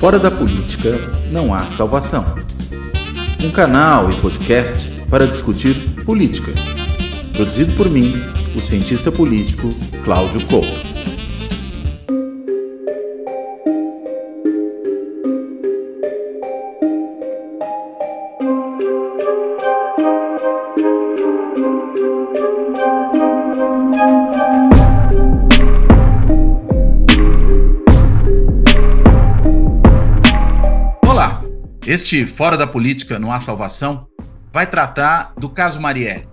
Fora da política não há salvação. Um canal e podcast para discutir política. Produzido por mim, o cientista político Cláudio Couto. Este Fora da Política Não Há Salvação vai tratar do caso Marielle,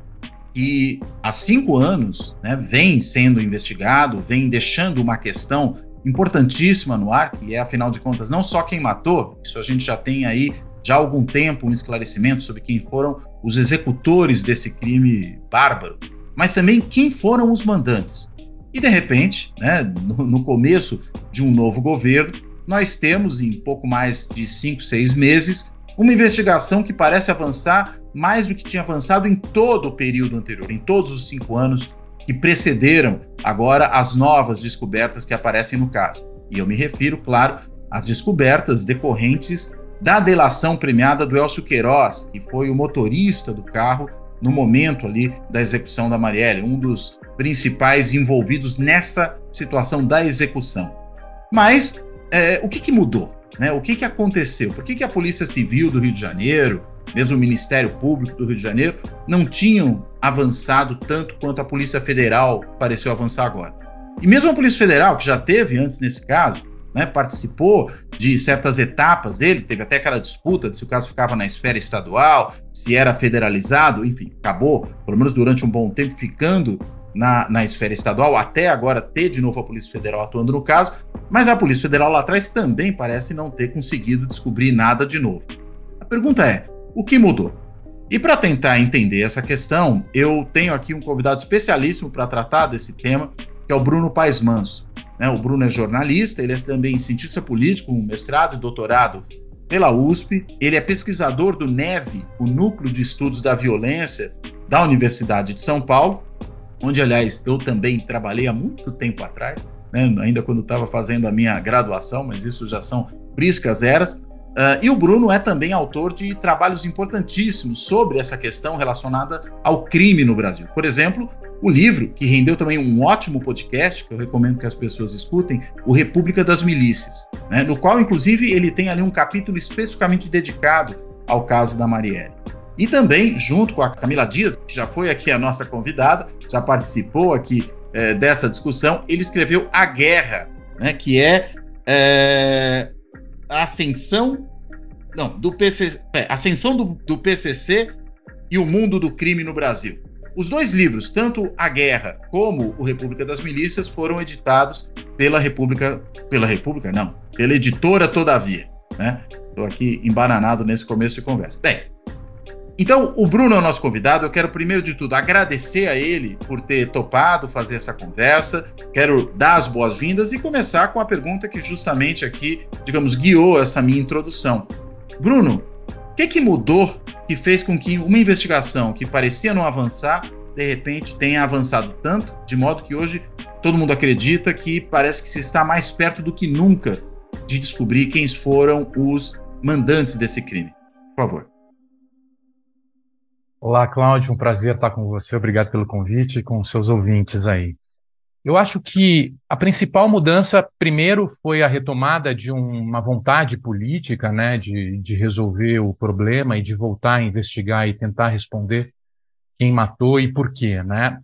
que há cinco anos né, vem sendo investigado, vem deixando uma questão importantíssima no ar, que é, afinal de contas, não só quem matou, isso a gente já tem aí já há algum tempo um esclarecimento sobre quem foram os executores desse crime bárbaro, mas também quem foram os mandantes. E de repente, né, no, no começo de um novo governo, nós temos, em pouco mais de cinco, seis meses, uma investigação que parece avançar mais do que tinha avançado em todo o período anterior, em todos os cinco anos que precederam agora as novas descobertas que aparecem no caso. E eu me refiro, claro, às descobertas decorrentes da delação premiada do Elcio Queiroz, que foi o motorista do carro no momento ali da execução da Marielle, um dos principais envolvidos nessa situação da execução. Mas é, o que, que mudou? Né? O que, que aconteceu? Por que, que a Polícia Civil do Rio de Janeiro, mesmo o Ministério Público do Rio de Janeiro, não tinham avançado tanto quanto a Polícia Federal pareceu avançar agora? E mesmo a Polícia Federal, que já teve antes nesse caso, né, participou de certas etapas dele, teve até aquela disputa de se o caso ficava na esfera estadual, se era federalizado, enfim, acabou, pelo menos durante um bom tempo, ficando na, na esfera estadual, até agora ter de novo a Polícia Federal atuando no caso, mas a Polícia Federal lá atrás também parece não ter conseguido descobrir nada de novo. A pergunta é: o que mudou? E para tentar entender essa questão, eu tenho aqui um convidado especialíssimo para tratar desse tema, que é o Bruno Paes Manso. Né? O Bruno é jornalista, ele é também cientista político, um mestrado e doutorado pela USP. Ele é pesquisador do NEVE, o Núcleo de Estudos da Violência da Universidade de São Paulo, onde, aliás, eu também trabalhei há muito tempo atrás, né, ainda quando estava fazendo a minha graduação, mas isso já são priscas eras. Uh, e o Bruno é também autor de trabalhos importantíssimos sobre essa questão relacionada ao crime no Brasil. Por exemplo, o livro, que rendeu também um ótimo podcast, que eu recomendo que as pessoas escutem, o República das Milícias, né, no qual, inclusive, ele tem ali um capítulo especificamente dedicado ao caso da Marielle. E também, junto com a Camila Dias, que já foi aqui a nossa convidada, já participou aqui é, dessa discussão, ele escreveu A Guerra, né, que é, é a ascensão não, do PCC, é, ascensão do, do PCC e o mundo do crime no Brasil. Os dois livros, tanto A Guerra como O República das Milícias, foram editados pela República, pela República não, pela editora Todavia, né? Estou aqui embananado nesse começo de conversa. Bem, então, o Bruno é o nosso convidado. Eu quero, primeiro de tudo, agradecer a ele por ter topado fazer essa conversa. Quero dar as boas-vindas e começar com a pergunta que, justamente aqui, digamos, guiou essa minha introdução. Bruno, o que, é que mudou que fez com que uma investigação que parecia não avançar, de repente, tenha avançado tanto, de modo que hoje todo mundo acredita que parece que se está mais perto do que nunca de descobrir quem foram os mandantes desse crime? Por favor. Olá, Cláudio, um prazer estar com você. Obrigado pelo convite e com seus ouvintes aí. Eu acho que a principal mudança, primeiro, foi a retomada de uma vontade política, né, de, de resolver o problema e de voltar a investigar e tentar responder quem matou e por quê, né?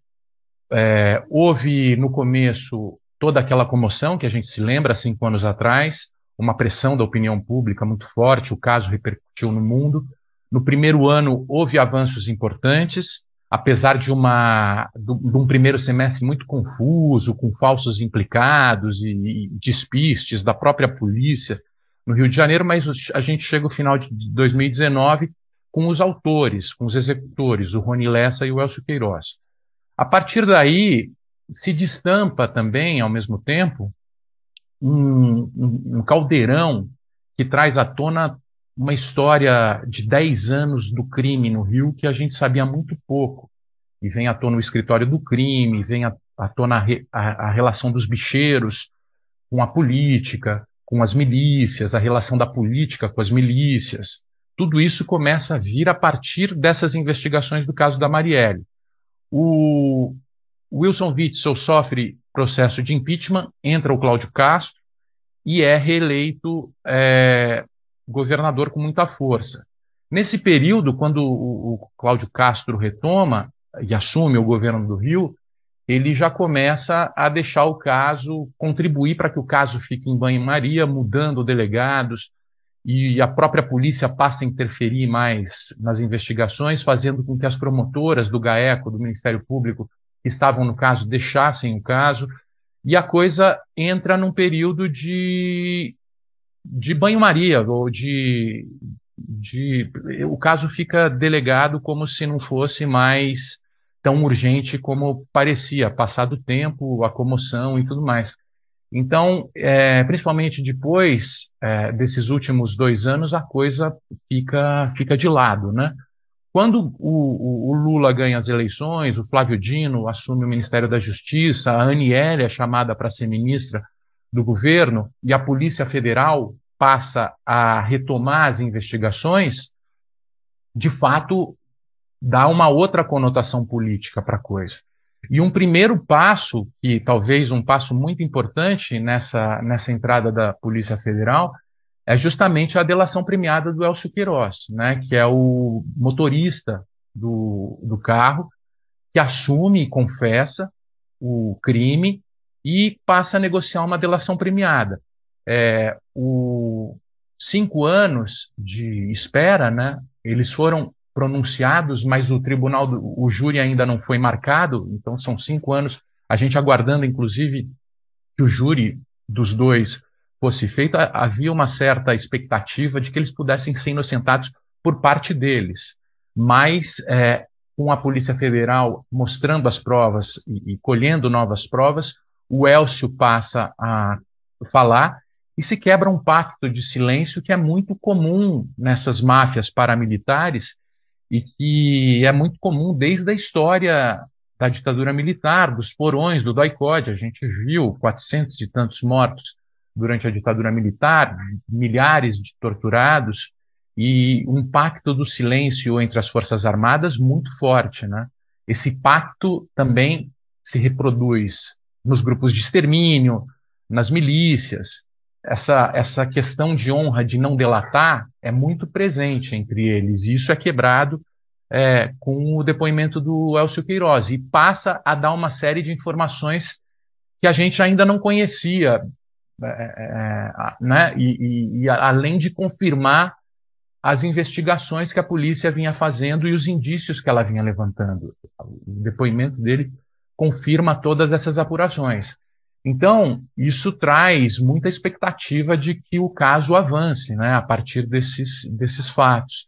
É, houve no começo toda aquela comoção que a gente se lembra cinco anos atrás, uma pressão da opinião pública muito forte, o caso repercutiu no mundo, no primeiro ano houve avanços importantes, apesar de, uma, de um primeiro semestre muito confuso, com falsos implicados e, e despistes da própria polícia no Rio de Janeiro, mas a gente chega ao final de 2019 com os autores, com os executores, o Rony Lessa e o Elcio Queiroz. A partir daí, se destampa também, ao mesmo tempo, um, um caldeirão que traz à tona uma história de 10 anos do crime no Rio que a gente sabia muito pouco. E vem à tona o escritório do crime, vem à, à tona a, re, a, a relação dos bicheiros com a política, com as milícias, a relação da política com as milícias. Tudo isso começa a vir a partir dessas investigações do caso da Marielle. O Wilson Witzel sofre processo de impeachment, entra o Cláudio Castro e é reeleito é, governador com muita força. Nesse período, quando o, o Cláudio Castro retoma e assume o governo do Rio, ele já começa a deixar o caso, contribuir para que o caso fique em banho-maria, mudando delegados, e a própria polícia passa a interferir mais nas investigações, fazendo com que as promotoras do GAECO, do Ministério Público, que estavam no caso, deixassem o caso, e a coisa entra num período de de banho-maria ou de, de. O caso fica delegado como se não fosse mais tão urgente como parecia, passado o tempo, a comoção e tudo mais. Então, é, principalmente depois é, desses últimos dois anos, a coisa fica, fica de lado, né? Quando o, o, o, Lula ganha as eleições, o Flávio Dino assume o Ministério da Justiça, a Aniele é chamada para ser ministra, do governo e a Polícia Federal passa a retomar as investigações, de fato, dá uma outra conotação política para a coisa. E um primeiro passo, que talvez um passo muito importante nessa, nessa entrada da Polícia Federal, é justamente a delação premiada do Elcio Queiroz, né, que é o motorista do, do carro, que assume e confessa o crime e passa a negociar uma delação premiada. É, o cinco anos de espera, né? Eles foram pronunciados, mas o tribunal, do, o júri ainda não foi marcado, então são cinco anos. A gente aguardando, inclusive, que o júri dos dois fosse feito, havia uma certa expectativa de que eles pudessem ser inocentados por parte deles. Mas, é, com a Polícia Federal mostrando as provas e, e colhendo novas provas, o Elcio passa a falar e se quebra um pacto de silêncio que é muito comum nessas máfias paramilitares e que é muito comum desde a história da ditadura militar, dos porões, do doicode. A gente viu 400 e tantos mortos durante a ditadura militar, milhares de torturados e um pacto do silêncio entre as Forças Armadas muito forte. Né? Esse pacto também se reproduz nos grupos de extermínio, nas milícias. Essa, essa questão de honra, de não delatar, é muito presente entre eles. E isso é quebrado é, com o depoimento do Elcio Queiroz e passa a dar uma série de informações que a gente ainda não conhecia, é, é, é né? E, e, e além de confirmar as investigações que a polícia vinha fazendo e os indícios que ela vinha levantando. O depoimento dele confirma todas essas apurações. Então, isso traz muita expectativa de que o caso avance, né, a partir desses, desses fatos.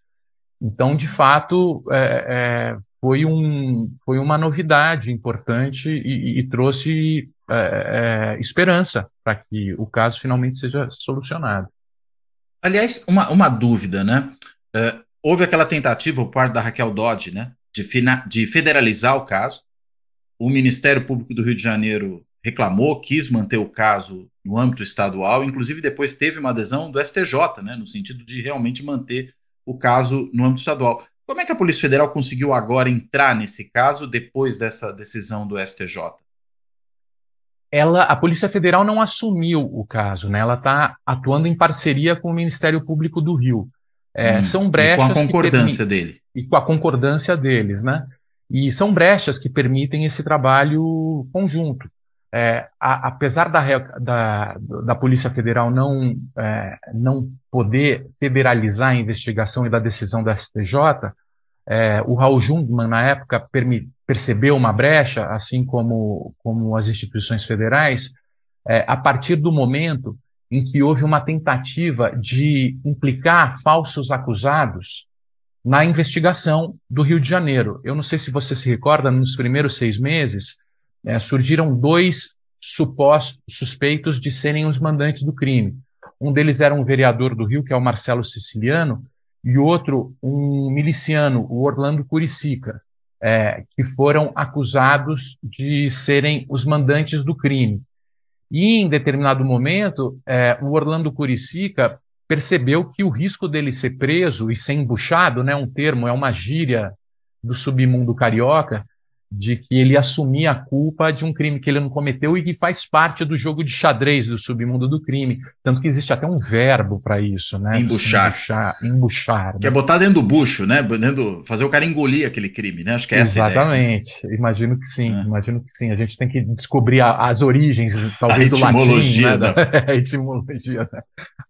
Então, de fato, é, é, foi, um, foi uma novidade importante e, e trouxe é, é, esperança para que o caso finalmente seja solucionado. Aliás, uma, uma dúvida, né? É, houve aquela tentativa por parte da Raquel Dodge, né, de, de federalizar o caso, o Ministério Público do Rio de Janeiro reclamou, quis manter o caso no âmbito estadual, inclusive depois teve uma adesão do STJ, né, no sentido de realmente manter o caso no âmbito estadual. Como é que a Polícia Federal conseguiu agora entrar nesse caso depois dessa decisão do STJ? Ela, a Polícia Federal não assumiu o caso, né? Ela está atuando em parceria com o Ministério Público do Rio. É, hum, são brechas. E com a concordância que, dele. E com a concordância deles, né? E são brechas que permitem esse trabalho conjunto. É, a, apesar da, da, da, Polícia Federal não, é, não poder federalizar a investigação e da decisão da STJ, é, o Raul Jungmann, na época, permi, percebeu uma brecha, assim como, como as instituições federais, é, a partir do momento em que houve uma tentativa de implicar falsos acusados na investigação do Rio de Janeiro. Eu não sei se você se recorda, nos primeiros seis meses, é, surgiram dois supostos suspeitos de serem os mandantes do crime. Um deles era um vereador do Rio, que é o Marcelo Siciliano, e outro, um miliciano, o Orlando Curicica, é, que foram acusados de serem os mandantes do crime. E, em determinado momento, é, o Orlando Curicica percebeu que o risco dele ser preso e ser embuchado, né, um termo, é uma gíria do submundo carioca, de que ele assumia a culpa de um crime que ele não cometeu e que faz parte do jogo de xadrez do submundo do crime. Tanto que existe até um verbo para isso, né? Embuchar. Embuchar. embuchar né? Que é né? botar dentro do bucho, né? Dentro, fazer o cara engolir aquele crime, né? Acho que é Exatamente. essa Exatamente. Imagino que sim, é. imagino que sim. A gente tem que descobrir a, as origens, talvez, do latim. Né? Da, né? a etimologia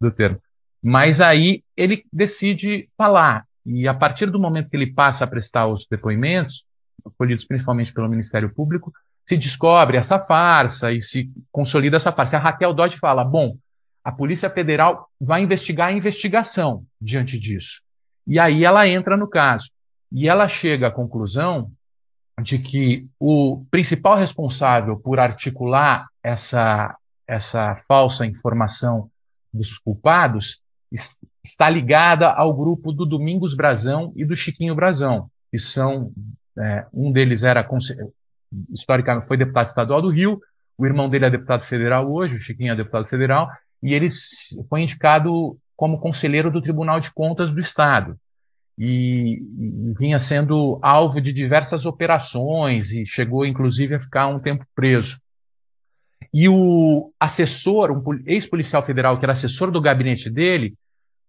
do termo. Mas aí ele decide falar. E a partir do momento que ele passa a prestar os depoimentos, acolhidos principalmente pelo Ministério Público, se descobre essa farsa e se consolida essa farsa. A Raquel Dodge fala: bom, a Polícia Federal vai investigar a investigação diante disso. E aí ela entra no caso. E ela chega à conclusão de que o principal responsável por articular essa, essa falsa informação dos culpados está ligada ao grupo do Domingos Brazão e do Chiquinho Brazão, que são é, um deles era historicamente foi deputado estadual do Rio, o irmão dele é deputado federal hoje, o Chiquinho é deputado federal, e ele foi indicado como conselheiro do Tribunal de Contas do Estado. E, e vinha sendo alvo de diversas operações e chegou inclusive a ficar um tempo preso. E o assessor, um ex-policial federal que era assessor do gabinete dele,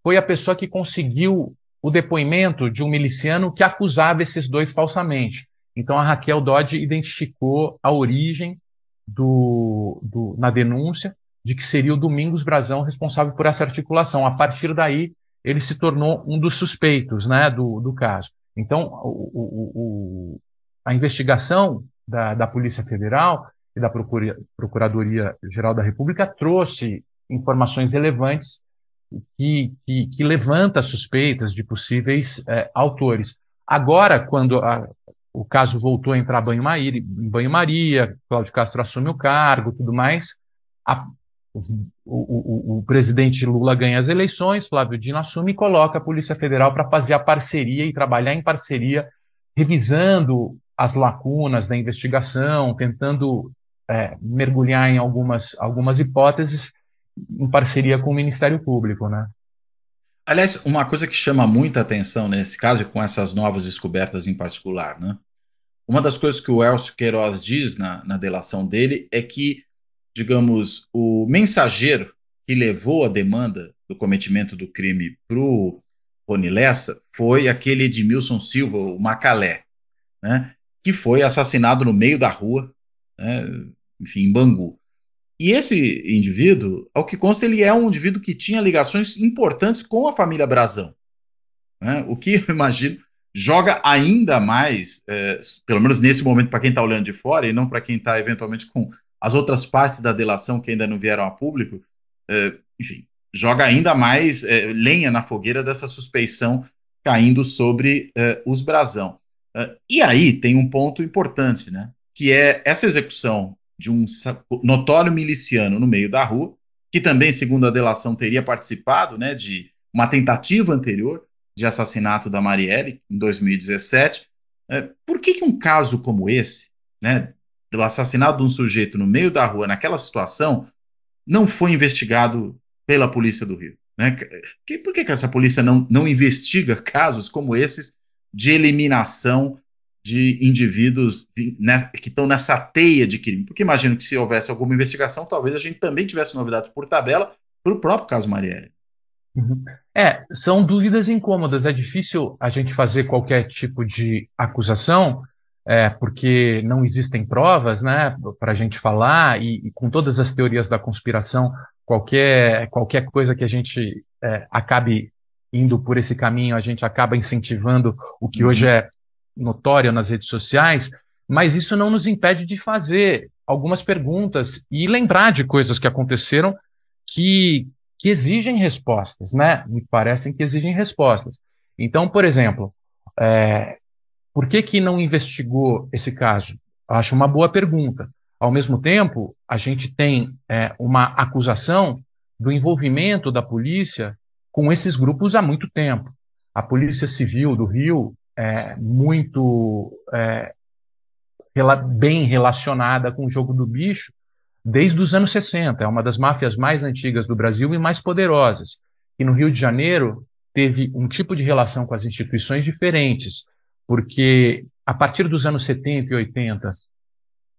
foi a pessoa que conseguiu o depoimento de um miliciano que acusava esses dois falsamente. Então a Raquel Dodge identificou a origem do, do, na denúncia de que seria o Domingos Brazão responsável por essa articulação. A partir daí, ele se tornou um dos suspeitos né, do, do caso. Então, o, o, o, a investigação da, da Polícia Federal e da Procuradoria-Geral da República trouxe informações relevantes que, que, que levanta suspeitas de possíveis é, autores. Agora, quando a, o caso voltou a entrar banho-maria, banho Cláudio Castro assume o cargo, tudo mais, a, o, o, o, presidente Lula ganha as eleições, Flávio Dino assume e coloca a Polícia Federal para fazer a parceria e trabalhar em parceria, revisando as lacunas da investigação, tentando é, mergulhar em algumas, algumas hipóteses em parceria com o Ministério Público, né? Aliás, uma coisa que chama muita atenção nesse caso e com essas novas descobertas em particular, né? Uma das coisas que o Elcio Queiroz diz na, na delação dele é que, digamos, o mensageiro que levou a demanda do cometimento do crime para o Rony Lessa foi aquele Edmilson Silva, o Macalé, né? Que foi assassinado no meio da rua, né? enfim, em Bangu. E esse indivíduo, ao que consta, ele é um indivíduo que tinha ligações importantes com a família Brazão. Né? O que, eu imagino, joga ainda mais, é, pelo menos nesse momento, para quem está olhando de fora e não para quem está eventualmente com as outras partes da delação que ainda não vieram a público, é, enfim, joga ainda mais é, lenha na fogueira dessa suspeição caindo sobre é, os Brazão. É, e aí tem um ponto importante, né? Que é essa execução de um notório miliciano no meio da rua, que também, segundo a delação, teria participado né, de uma tentativa anterior de assassinato da Marielle, em 2017. É, por que, que um caso como esse, né, do assassinato de um sujeito no meio da rua, naquela situação, não foi investigado pela Polícia do Rio? Né? Que, por que, que essa polícia não, não investiga casos como esses de eliminação de indivíduos né, que estão nessa teia de crime. Porque imagino que se houvesse alguma investigação, talvez a gente também tivesse novidades por tabela para o próprio caso Marielle. Uhum. É, são dúvidas incômodas. É difícil a gente fazer qualquer tipo de acusação, é, porque não existem provas, né, para a gente falar. E, e, com todas as teorias da conspiração, qualquer qualquer coisa que a gente é, acabe indo por esse caminho, a gente acaba incentivando o que hoje uhum. é notória nas redes sociais, mas isso não nos impede de fazer algumas perguntas e lembrar de coisas que aconteceram que, que exigem respostas, né? Me parecem que exigem respostas. Então, por exemplo, é, por que, que não investigou esse caso? Acho uma boa pergunta. Ao mesmo tempo, a gente tem é, uma acusação do envolvimento da polícia com esses grupos há muito tempo. A Polícia Civil do Rio é, muito é, bem relacionada com o jogo do bicho desde os anos 60. É uma das máfias mais antigas do Brasil e mais poderosas. E no Rio de Janeiro teve um tipo de relação com as instituições diferentes, porque a partir dos anos 70 e 80,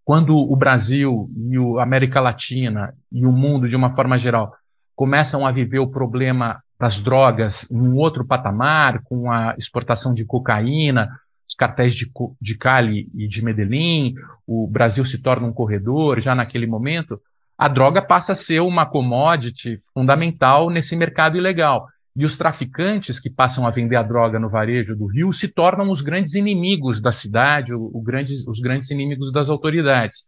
quando o Brasil e a América Latina e o mundo de uma forma geral começam a viver o problema as drogas em um outro patamar, com a exportação de cocaína, os cartéis de, de Cali e de Medellín, o Brasil se torna um corredor já naquele momento, a droga passa a ser uma commodity fundamental nesse mercado ilegal. E os traficantes que passam a vender a droga no varejo do Rio se tornam os grandes inimigos da cidade, o, o grandes, os grandes inimigos das autoridades.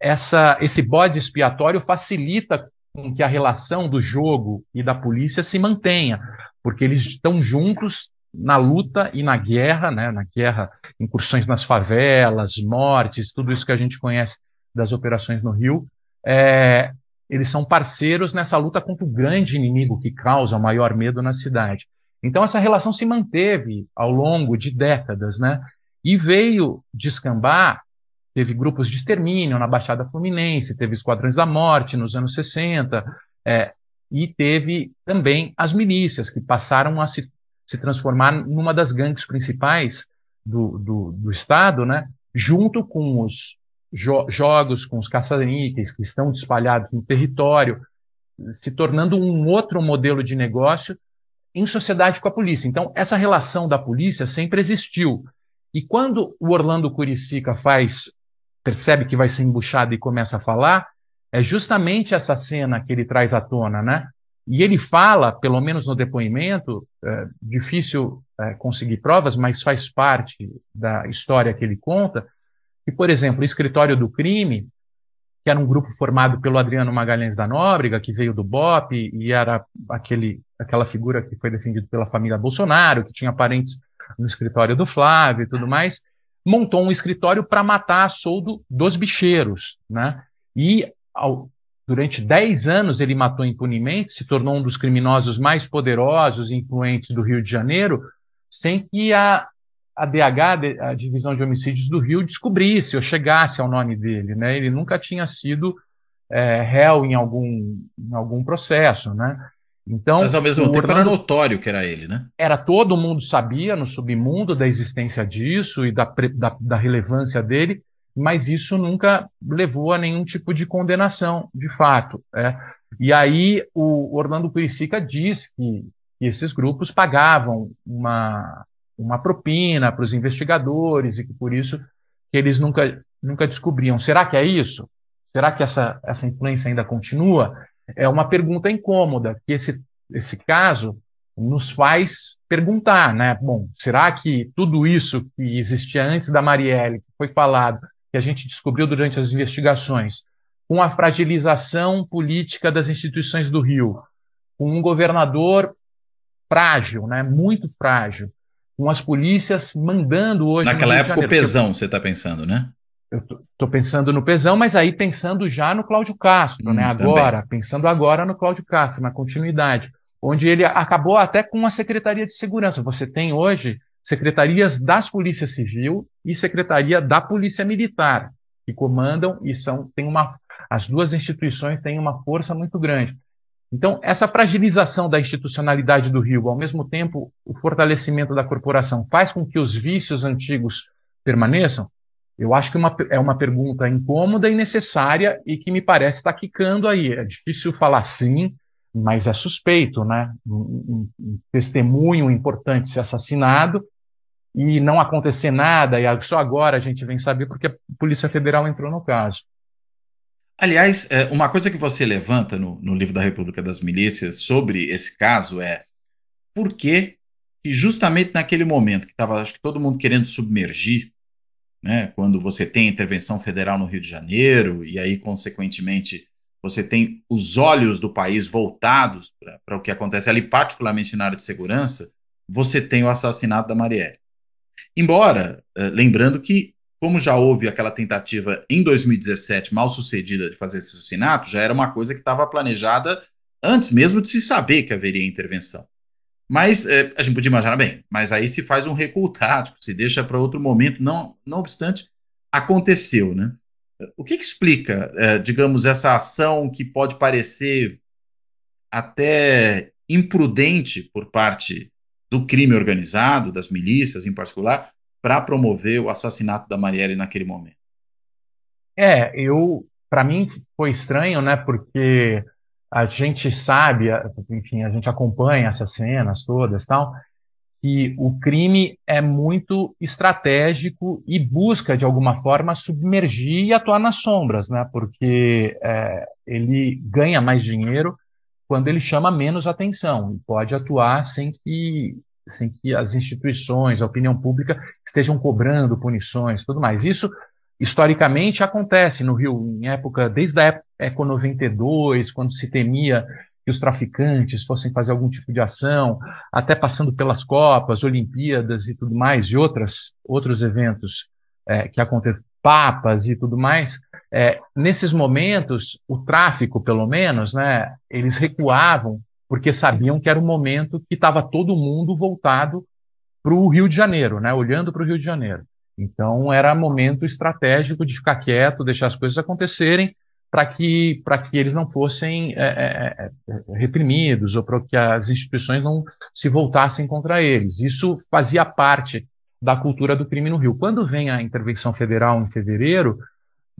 Essa, esse bode expiatório facilita com que a relação do jogo e da polícia se mantenha, porque eles estão juntos na luta e na guerra, né? Na guerra, incursões nas favelas, mortes, tudo isso que a gente conhece das operações no Rio, é, eles são parceiros nessa luta contra o grande inimigo que causa o maior medo na cidade. Então essa relação se manteve ao longo de décadas, né? E veio descambar teve grupos de extermínio na Baixada Fluminense, teve Esquadrões da Morte nos anos 60, é, e teve também as milícias, que passaram a se, se transformar numa das gangues principais do, do, do Estado, né, junto com os jo jogos, com os caça-níqueis que estão espalhados no território, se tornando um outro modelo de negócio em sociedade com a polícia. Então, essa relação da polícia sempre existiu. E quando o Orlando Curicica faz percebe que vai ser embuchado e começa a falar, é justamente essa cena que ele traz à tona, né? E ele fala, pelo menos no depoimento, é, difícil é, conseguir provas, mas faz parte da história que ele conta, que, por exemplo, o escritório do crime, que era um grupo formado pelo Adriano Magalhães da Nóbrega, que veio do BOP e era aquele, aquela figura que foi defendido pela família Bolsonaro, que tinha parentes no escritório do Flávio e tudo mais, montou um escritório para matar a soldo dos bicheiros. Né? E ao, durante 10 anos ele matou impunemente, se tornou um dos criminosos mais poderosos e influentes do Rio de Janeiro, sem que a, a DH, a Divisão de Homicídios do Rio, descobrisse ou chegasse ao nome dele. Né? Ele nunca tinha sido é, réu em algum, em algum processo. Né? Então, Mas ao mesmo tempo Orlando... era notório que era ele, né? Era todo mundo sabia no submundo da existência disso e da, da, da relevância dele, mas isso nunca levou a nenhum tipo de condenação, de fato. É. E aí o Orlando Curicica diz que, que esses grupos pagavam uma, uma propina para os investigadores e que por isso que eles nunca, nunca descobriam. Será que é isso? Será que essa, essa influência ainda continua? é uma pergunta incômoda, que esse, esse caso nos faz perguntar, né? Bom, será que tudo isso que existia antes da Marielle, que foi falado, que a gente descobriu durante as investigações, com a fragilização política das instituições do Rio, com um governador frágil, né? Muito frágil, com as polícias mandando hoje. Naquela época, Janeiro, o pesão, você está pensando, né? estou pensando no Pesão, mas aí pensando já no Cláudio Castro, né? hum, né? Agora, também. pensando agora no Cláudio Castro, na continuidade, onde ele acabou até com a Secretaria de Segurança. Você tem hoje secretarias das Polícia Civil e Secretaria da Polícia Militar, que comandam e são, tem uma, as duas instituições têm uma força muito grande. Então, essa fragilização da institucionalidade do Rio, ao mesmo tempo o fortalecimento da corporação, faz com que os vícios antigos permaneçam? Eu acho que uma, é uma pergunta incômoda e necessária e que me parece estar tá quicando aí. É difícil falar sim, mas é suspeito, né? Um, um, um testemunho importante ser assassinado e não acontecer nada, e só agora a gente vem saber porque a Polícia Federal entrou no caso. Aliás, é, uma coisa que você levanta no, no livro da República das Milícias sobre esse caso é por que, que justamente naquele momento que estava, acho que todo mundo querendo submergir né? Quando você tem intervenção federal no Rio de Janeiro e aí, consequentemente, você tem os olhos do país voltados para o que acontece ali, particularmente na área de segurança, você tem o assassinato da Marielle. Embora, eh, lembrando que, como já houve aquela tentativa em 2017 mal sucedida de fazer esse assassinato, já era uma coisa que estava planejada antes mesmo de se saber que haveria intervenção. Mas é, a gente podia imaginar bem, mas aí se faz um recultado, se deixa para outro momento, não, não obstante, aconteceu, né? O que, que explica, é, digamos, essa ação que pode parecer até imprudente por parte do crime organizado, das milícias em particular, para promover o assassinato da Marielle naquele momento? É, eu, para mim foi estranho, né? Porque a gente sabe, enfim, a gente acompanha essas cenas todas tal, que o crime é muito estratégico e busca, de alguma forma, submergir e atuar nas sombras, né? Porque é, ele ganha mais dinheiro quando ele chama menos atenção e pode atuar sem que sem que as instituições, a opinião pública estejam cobrando punições, tudo mais. Isso historicamente acontece no Rio, em época, desde a época Eco 92, quando se temia que os traficantes fossem fazer algum tipo de ação, até passando pelas Copas, Olimpíadas e tudo mais, e outras, outros eventos é, que aconteceram, papas e tudo mais, é, nesses momentos, o tráfico, pelo menos, né, eles recuavam porque sabiam que era o momento que estava todo mundo voltado para o Rio de Janeiro, né, olhando para o Rio de Janeiro. Então, era momento estratégico de ficar quieto, deixar as coisas acontecerem, para que, que eles não fossem é é, é, é, reprimidos ou para que as instituições não se voltassem contra eles. Isso fazia parte da cultura do crime no Rio. Quando vem a intervenção federal em fevereiro,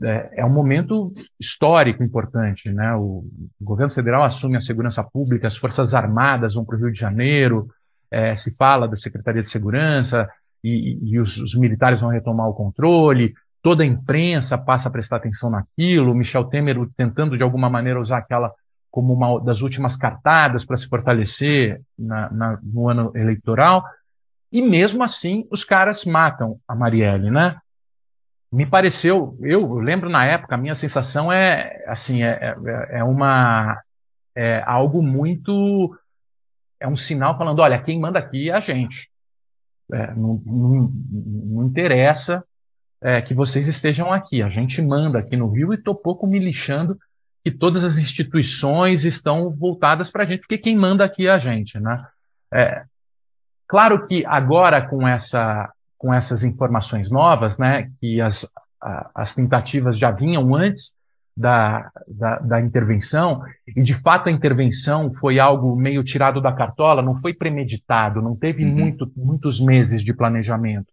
é, é um momento histórico importante. Né? O, o governo federal assume a segurança pública, as Forças Armadas vão para o Rio de Janeiro, é, se fala da Secretaria de Segurança, e, e os, os, militares vão retomar o controle, toda a imprensa passa a prestar atenção naquilo, Michel Temer tentando de alguma maneira usar aquela como uma das últimas cartadas para se fortalecer na, na, no ano eleitoral, e mesmo assim os caras matam a Marielle, né? Me pareceu, eu, lembro na época, a minha sensação é, assim, é, é, é uma, é algo muito, é um sinal falando, olha, quem manda aqui é a gente, é, não, não, não, interessa é, que vocês estejam aqui. A gente manda aqui no Rio e tô pouco me lixando que todas as instituições estão voltadas para a gente, porque quem manda aqui é a gente, né? É, claro que agora com essa com essas informações novas, né, que as, a, as tentativas já vinham antes, da, da, da, intervenção, e de fato a intervenção foi algo meio tirado da cartola, não foi premeditado, não teve uhum. muito, muitos meses de planejamento.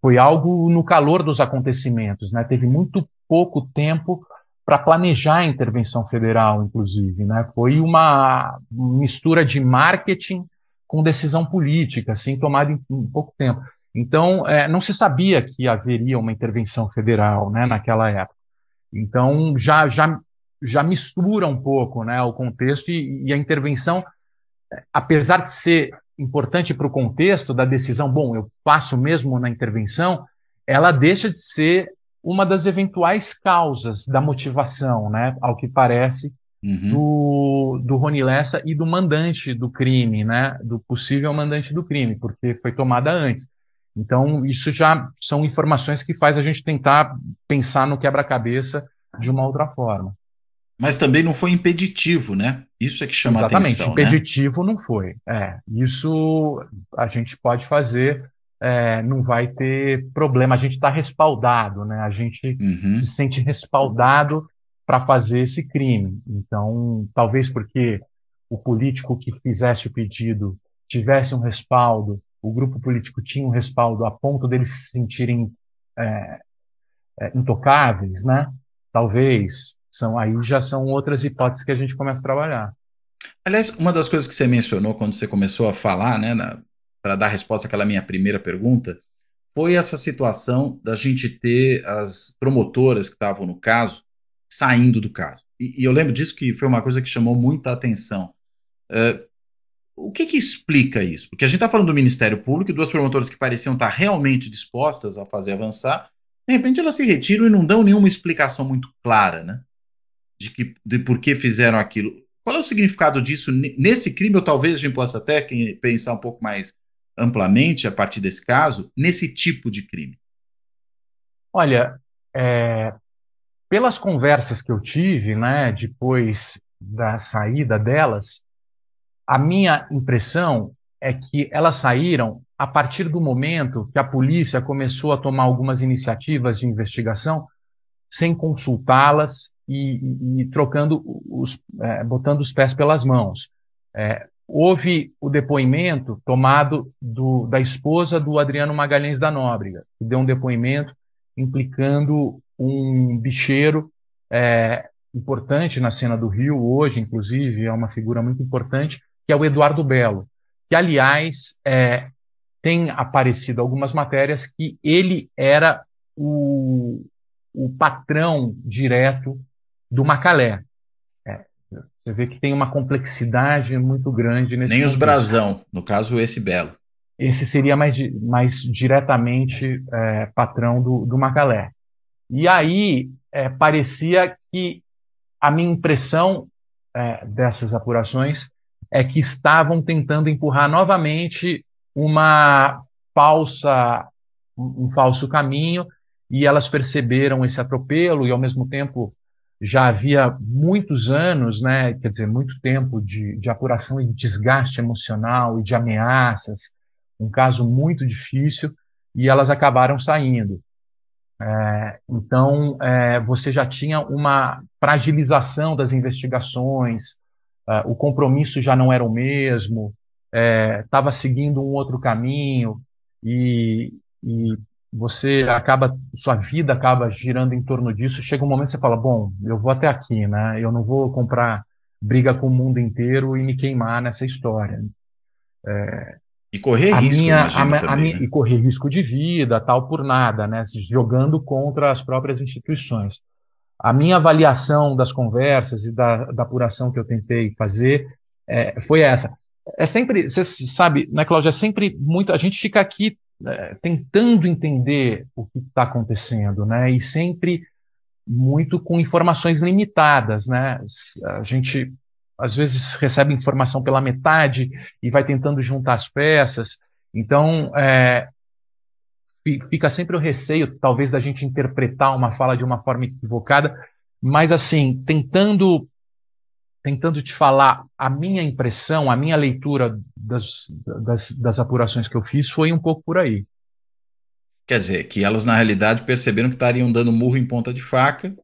Foi algo no calor dos acontecimentos, né? Teve muito pouco tempo para planejar a intervenção federal, inclusive, né? Foi uma mistura de marketing com decisão política, assim, tomada em, em pouco tempo. Então, é, não se sabia que haveria uma intervenção federal, né, naquela época. Então, já, já, já mistura um pouco né, o contexto e, e a intervenção, apesar de ser importante para o contexto da decisão, bom, eu passo mesmo na intervenção, ela deixa de ser uma das eventuais causas da motivação, né, ao que parece, uhum. do, do Rony Lessa e do mandante do crime, né, do possível mandante do crime, porque foi tomada antes. Então, isso já são informações que faz a gente tentar pensar no quebra-cabeça de uma outra forma. Mas também não foi impeditivo, né? Isso é que chama Exatamente, atenção. Exatamente, né? impeditivo né? não foi. É, isso a gente pode fazer, é, não vai ter problema. A gente está respaldado, né? A gente uhum. se sente respaldado para fazer esse crime. Então, talvez porque o político que fizesse o pedido tivesse um respaldo o grupo político tinha um respaldo a ponto deles se sentirem é, é, intocáveis, né? Talvez são aí já são outras hipóteses que a gente começa a trabalhar. Aliás, uma das coisas que você mencionou quando você começou a falar, né, para dar resposta àquela minha primeira pergunta, foi essa situação da gente ter as promotoras que estavam no caso saindo do caso. E, e eu lembro disso que foi uma coisa que chamou muita atenção. Uh, o que, que explica isso? Porque a gente está falando do Ministério Público e duas promotoras que pareciam estar tá realmente dispostas a fazer avançar, de repente elas se retiram e não dão nenhuma explicação muito clara, né? De, que, de por que fizeram aquilo. Qual é o significado disso nesse crime? Ou talvez a gente possa até pensar um pouco mais amplamente a partir desse caso, nesse tipo de crime. Olha, é, pelas conversas que eu tive, né, depois da saída delas, a minha impressão é que elas saíram a partir do momento que a polícia começou a tomar algumas iniciativas de investigação sem consultá-las e, e, e, trocando os, é, botando os pés pelas mãos. É, houve o depoimento tomado do, da esposa do Adriano Magalhães da Nóbrega, que deu um depoimento implicando um bicheiro é, importante na cena do Rio hoje, inclusive, é uma figura muito importante, que é o Eduardo Belo, que, aliás, é, tem aparecido algumas matérias que ele era o, o patrão direto do Macalé. É, você vê que tem uma complexidade muito grande nesse. Nem os Brasão, no caso, esse Belo. Esse seria mais, mais diretamente é, patrão do, do Macalé. E aí é, parecia que a minha impressão é, dessas apurações é que estavam tentando empurrar novamente uma falsa um, falso caminho e elas perceberam esse atropelo e ao mesmo tempo já havia muitos anos, né, quer dizer, muito tempo de, de apuração e de desgaste emocional e de ameaças, um caso muito difícil, e elas acabaram saindo. É, então, é, você já tinha uma fragilização das investigações, uh, o compromisso já não era o mesmo, estava é, seguindo um outro caminho e, e, você acaba, sua vida acaba girando em torno disso. Chega um momento que você fala, bom, eu vou até aqui, né? Eu não vou comprar briga com o mundo inteiro e me queimar nessa história. É, e correr a risco, minha, também, a né? e correr risco de vida, tal por nada, né? Jogando contra as próprias instituições. A minha avaliação das conversas e da, da apuração que eu tentei fazer é, foi essa. É sempre, você sabe, né, Cláudia, é sempre muito. A gente fica aqui é, tentando entender o que está acontecendo, né? E sempre muito com informações limitadas, né? A gente às vezes recebe informação pela metade e vai tentando juntar as peças. Então, é, fica sempre o receio, talvez, da gente interpretar uma fala de uma forma equivocada, mas assim, tentando tentando te falar a minha impressão, a minha leitura das, das, das apurações que eu fiz foi um pouco por aí. Quer dizer, que elas na realidade perceberam que estariam dando murro em ponta de faca.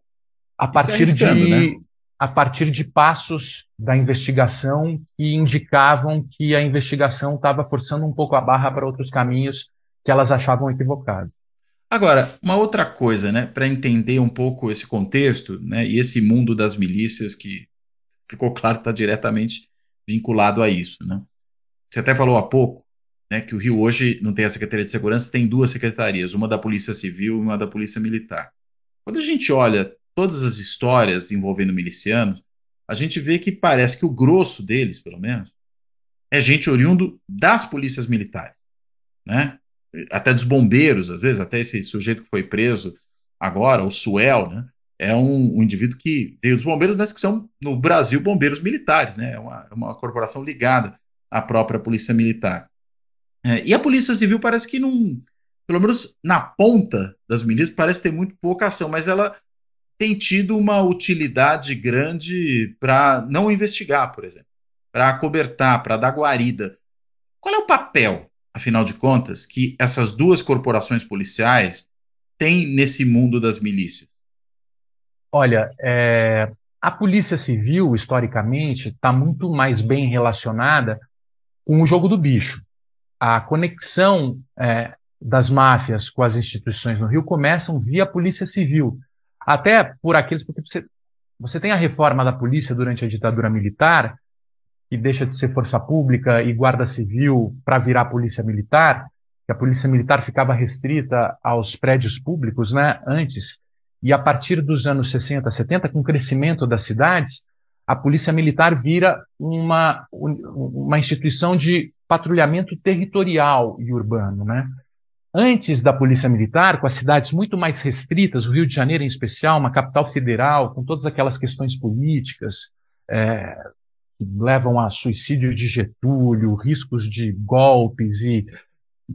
A partir de né? a partir de passos da investigação que indicavam que a investigação estava forçando um pouco a barra para outros caminhos que elas achavam equivocado. Agora, uma outra coisa, né, para entender um pouco esse contexto, né, e esse mundo das milícias que ficou claro que está diretamente vinculado a isso, né? Você até falou há pouco, né, que o Rio hoje não tem a Secretaria de Segurança, tem duas secretarias, uma da Polícia Civil e uma da Polícia Militar. Quando a gente olha todas as histórias envolvendo milicianos, a gente vê que parece que o grosso deles, pelo menos, é gente oriundo das polícias militares, né? até dos bombeiros, às vezes, até esse sujeito que foi preso agora, o Suel, né? É um, um indivíduo que veio dos bombeiros, mas que são, no Brasil, bombeiros militares, né? É uma, é uma corporação ligada à própria polícia militar. É, e a polícia civil parece que não, pelo menos na ponta das milícias, parece ter muito pouca ação, mas ela tem tido uma utilidade grande para não investigar, por exemplo, para cobertar, para dar guarida. Qual é o papel afinal de contas, que essas duas corporações policiais têm nesse mundo das milícias? Olha, é, a polícia civil, historicamente, está muito mais bem relacionada com o jogo do bicho. A conexão é, das máfias com as instituições no Rio começam via a polícia civil. Até por aqueles, porque você, você tem a reforma da polícia durante a ditadura militar, e deixa de ser força pública e guarda civil para virar polícia militar, que a polícia militar ficava restrita aos prédios públicos, né, antes, e a partir dos anos 60, 70, com o crescimento das cidades, a polícia militar vira uma, uma instituição de patrulhamento territorial e urbano, né? Antes da polícia militar, com as cidades muito mais restritas, o Rio de Janeiro em especial, uma capital federal, com todas aquelas questões políticas, é, levam a suicídios de Getúlio, riscos de golpes e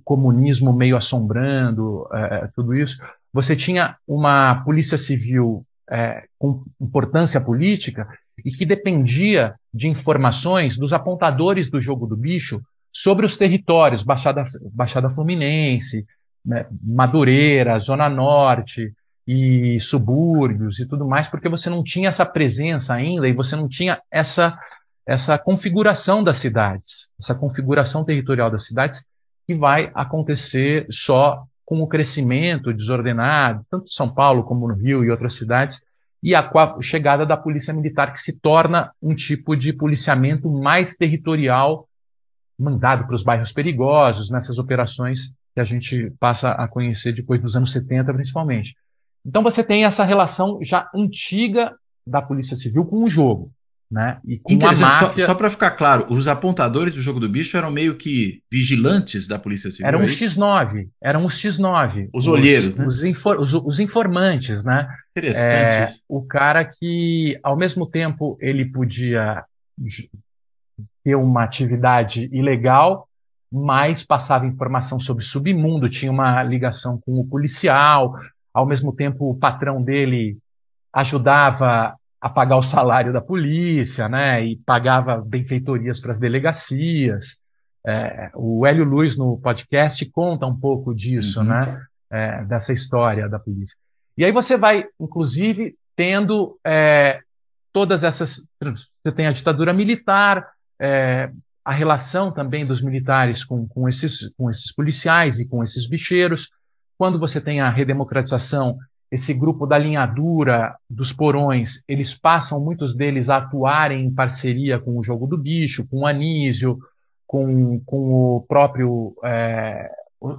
comunismo meio assombrando, é, é, tudo isso. Você tinha uma polícia civil é, com importância política e que dependia de informações dos apontadores do jogo do bicho sobre os territórios, Baixada, Baixada Fluminense, né, Madureira, Zona Norte e subúrbios e tudo mais, porque você não tinha essa presença ainda e você não tinha essa essa configuração das cidades, essa configuração territorial das cidades, que vai acontecer só com o crescimento desordenado, tanto em São Paulo como no Rio e outras cidades, e a chegada da polícia militar, que se torna um tipo de policiamento mais territorial, mandado para os bairros perigosos, nessas operações que a gente passa a conhecer depois dos anos 70, principalmente. Então você tem essa relação já antiga da polícia civil com o jogo né? E com Interessante, máfia... só, só para ficar claro, os apontadores do jogo do bicho eram meio que vigilantes da polícia civil. Eram é os X9, eram os X9. Os, os olheiros, né? os, infor, os, os, informantes, né? Interessante. É, o cara que, ao mesmo tempo, ele podia ter uma atividade ilegal, mas passava informação sobre submundo, tinha uma ligação com o policial, ao mesmo tempo o patrão dele ajudava a pagar o salário da polícia, né? E pagava benfeitorias para as delegacias. É, o Hélio Luiz no podcast, conta um pouco disso, uhum. né? É, dessa história da polícia. E aí você vai, inclusive, tendo é, todas essas. Você tem a ditadura militar, é, a relação também dos militares com, com, esses, com esses policiais e com esses bicheiros. Quando você tem a redemocratização esse grupo da linhadura dos porões, eles passam muitos deles a atuarem em parceria com o Jogo do Bicho, com o Anísio, com, com o próprio é,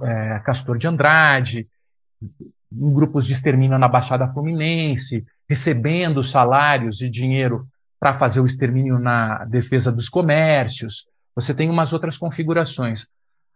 é, Castor de Andrade, em grupos de extermínio na Baixada Fluminense, recebendo salários e dinheiro para fazer o extermínio na defesa dos comércios. Você tem umas outras configurações.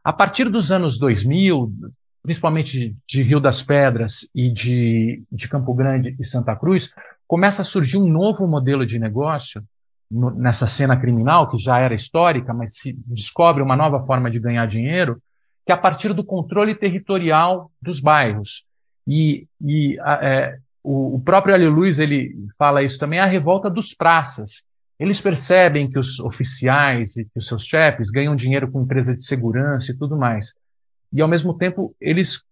A partir dos anos 2000, principalmente de Rio das Pedras e de, de Campo Grande e Santa Cruz, começa a surgir um novo modelo de negócio no, nessa cena criminal, que já era histórica, mas se descobre uma nova forma de ganhar dinheiro, que é a partir do controle territorial dos bairros. E, e é, o, o, próprio Ali Luiz ele fala isso também, é a revolta dos praças. Eles percebem que os oficiais e que os seus chefes ganham dinheiro com empresa de segurança e tudo mais e ao mesmo tempo eles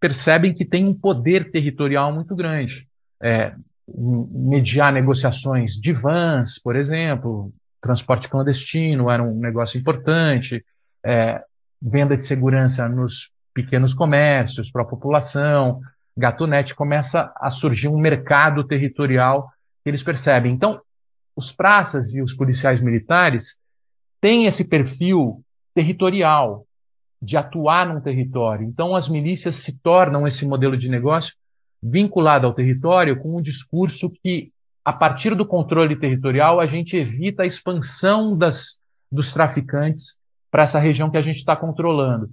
percebem que tem um poder territorial muito grande. É, mediar negociações de vans, por exemplo, transporte clandestino era um negócio importante, é, venda de segurança nos pequenos comércios, para a população. Gatunete começa a surgir um mercado territorial que eles percebem. Então, os praças e os policiais militares têm esse perfil territorial, de atuar num território. Então, as milícias se tornam esse modelo de negócio vinculado ao território com um discurso que, a partir do controle territorial, a gente evita a expansão das, dos traficantes para essa região que a gente está controlando.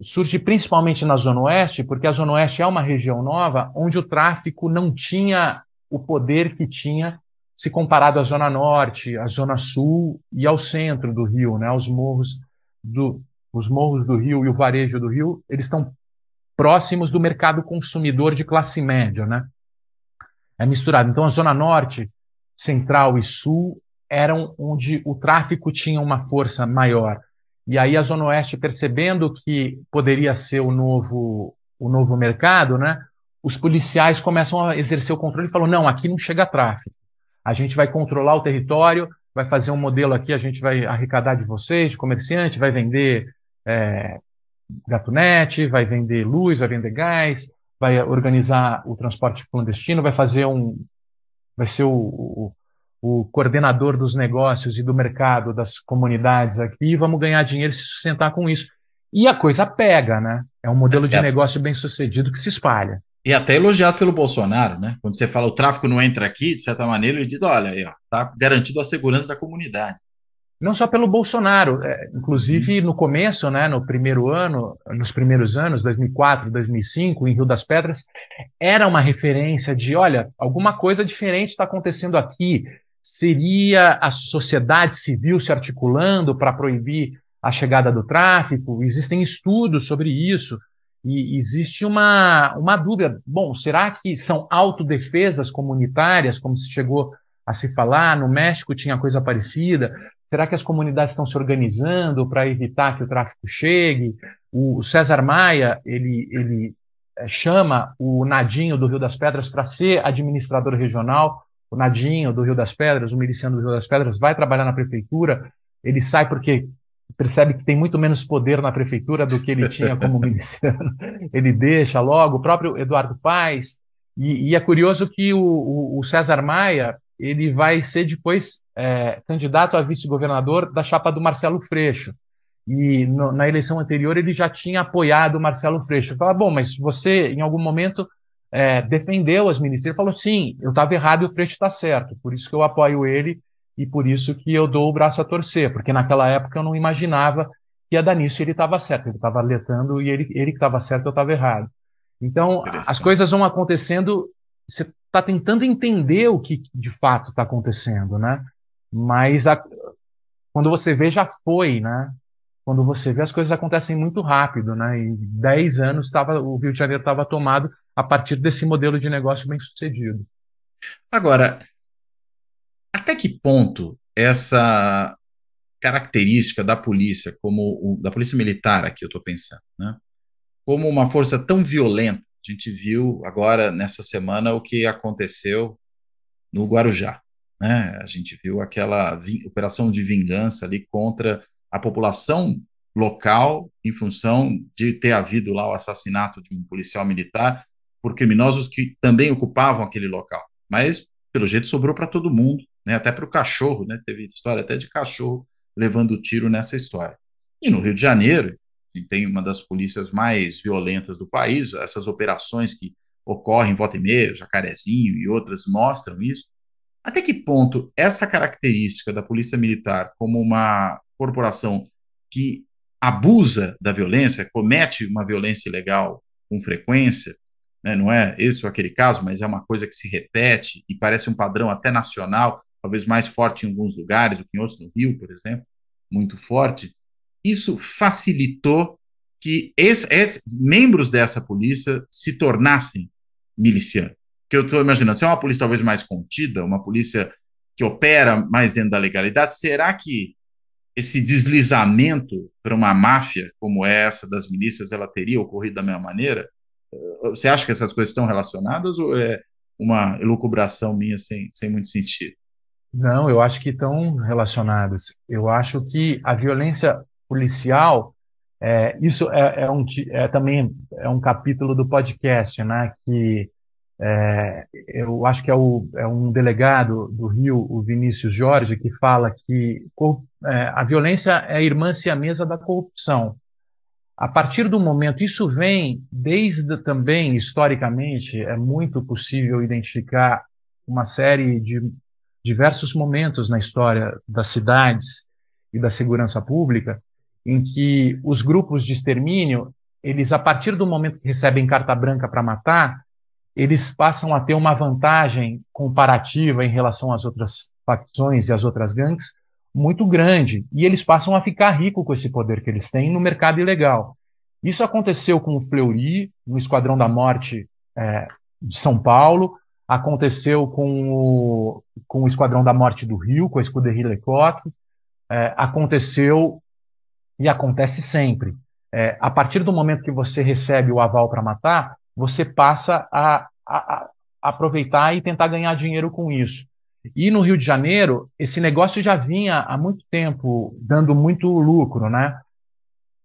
Surge principalmente na Zona Oeste, porque a Zona Oeste é uma região nova onde o tráfico não tinha o poder que tinha se comparado à Zona Norte, à Zona Sul e ao centro do Rio, né, aos morros do, os morros do Rio e o varejo do Rio, eles estão próximos do mercado consumidor de classe média, né? É misturado. Então, a Zona Norte, Central e Sul eram onde o tráfico tinha uma força maior. E aí a Zona Oeste, percebendo que poderia ser o novo, o novo mercado, né? Os policiais começam a exercer o controle e falam: não, aqui não chega tráfico. A gente vai controlar o território, vai fazer um modelo aqui, a gente vai arrecadar de vocês, de comerciante, vai vender é, Gatunete, vai vender luz, vai vender gás, vai organizar o transporte clandestino, vai fazer um. vai ser o, o, o coordenador dos negócios e do mercado das comunidades aqui, vamos ganhar dinheiro e se sustentar com isso. E a coisa pega, né? É um modelo de é. negócio bem sucedido que se espalha. E até elogiado pelo Bolsonaro, né? Quando você fala o tráfico não entra aqui, de certa maneira, ele diz: olha, está garantido a segurança da comunidade não só pelo Bolsonaro, é, inclusive uhum. no começo, né, no primeiro ano, nos primeiros anos, 2004, 2005, em Rio das Pedras, era uma referência de, olha, alguma coisa diferente está acontecendo aqui. Seria a sociedade civil se articulando para proibir a chegada do tráfico? Existem estudos sobre isso. E existe uma, uma dúvida. Bom, será que são autodefesas comunitárias, como se chegou a se falar? No México tinha coisa parecida. Será que as comunidades estão se organizando para evitar que o tráfico chegue? O César Maia, ele, ele eh, chama o Nadinho do Rio das Pedras para ser administrador regional. O Nadinho do Rio das Pedras, o miliciano do Rio das Pedras, vai trabalhar na prefeitura. Ele sai porque percebe que tem muito menos poder na prefeitura do que ele tinha como miliciano. Ele deixa logo. O próprio Eduardo Paes. E, e é curioso que o, o, o César Maia ele vai ser depois é, candidato a vice-governador da chapa do Marcelo Freixo. E no, na eleição anterior ele já tinha apoiado o Marcelo Freixo. Eu bom, mas você em algum momento é, defendeu as ministérias? Ele falou, sim, eu estava errado e o Freixo está certo. Por isso que eu apoio ele e por isso que eu dou o braço a torcer, porque naquela época eu não imaginava que ia dar nisso e ele estava certo. Ele estava alertando e ele, ele que estava certo, eu estava errado. Então, as coisas vão acontecendo, você está tentando entender o que de fato está acontecendo, né? Mas a, quando você vê, já foi, né? Quando você vê, as coisas acontecem muito rápido, né? Em 10 anos tava, o Rio de Janeiro estava tomado a partir desse modelo de negócio bem sucedido. Agora, até que ponto essa característica da polícia, como o, da polícia militar, aqui eu estou pensando, né? como uma força tão violenta, a gente viu agora nessa semana o que aconteceu no Guarujá, né? A gente viu aquela operação de vingança ali contra a população local em função de ter havido lá o assassinato de um policial militar por criminosos que também ocupavam aquele local. Mas, pelo jeito, sobrou para todo mundo, né? até para o cachorro, né? teve história até de cachorro levando tiro nessa história. E no Rio de Janeiro, tem uma das polícias mais violentas do país, essas operações que ocorrem volta e meia, Jacarezinho e outras mostram isso, até que ponto essa característica da Polícia Militar como uma corporação que abusa da violência, comete uma violência ilegal com frequência, né, não é esse ou aquele caso, mas é uma coisa que se repete e parece um padrão até nacional, talvez mais forte em alguns lugares do que em outros, no Rio, por exemplo, muito forte. Isso facilitou que esses membros dessa polícia se tornassem milicianos que eu estou imaginando, se é uma polícia talvez mais contida, uma polícia que opera mais dentro da legalidade, será que esse deslizamento para uma máfia como essa das milícias, ela teria ocorrido da mesma maneira? Eh, você acha que essas coisas estão relacionadas ou é uma elucubração minha sem, sem muito sentido? Não, eu acho que estão relacionadas. Eu acho que a violência policial, é, isso é, é, um, é também é um capítulo do podcast, né? Que é, eu acho que é, o, é, um delegado do Rio, o Vinícius Jorge, que fala que é, a violência é irmã siamesa da corrupção. A partir do momento, isso vem desde também, historicamente, é muito possível identificar uma série de diversos momentos na história das cidades e da segurança pública em que os grupos de extermínio, eles, a partir do momento que recebem carta branca para matar, eles passam a ter uma vantagem comparativa em relação às outras facções e às outras gangues muito grande, e eles passam a ficar ricos com esse poder que eles têm no mercado ilegal. Isso aconteceu com o Fleury, no Esquadrão da Morte é, de São Paulo, aconteceu com o, com o Esquadrão da Morte do Rio, com a Escuderia Lecoque, é, aconteceu e acontece sempre. É, a partir do momento que você recebe o aval para matar, você passa a, a, a aproveitar e tentar ganhar dinheiro com isso. E no Rio de Janeiro, esse negócio já vinha há muito tempo dando muito lucro, né?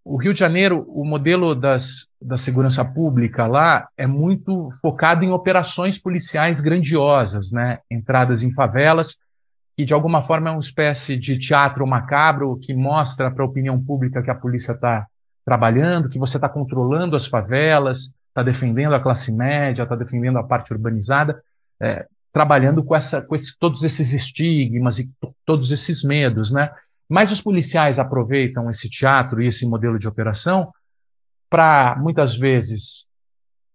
O Rio de Janeiro, o modelo das, da segurança pública lá é muito focado em operações policiais grandiosas, né? Entradas em favelas, que de alguma forma é uma espécie de teatro macabro que mostra para a opinião pública que a polícia está trabalhando, que você está controlando as favelas, está defendendo a classe média, está defendendo a parte urbanizada, é, trabalhando com, essa, com esse, todos esses estigmas e todos esses medos, né? Mas os policiais aproveitam esse teatro e esse modelo de operação para, muitas vezes,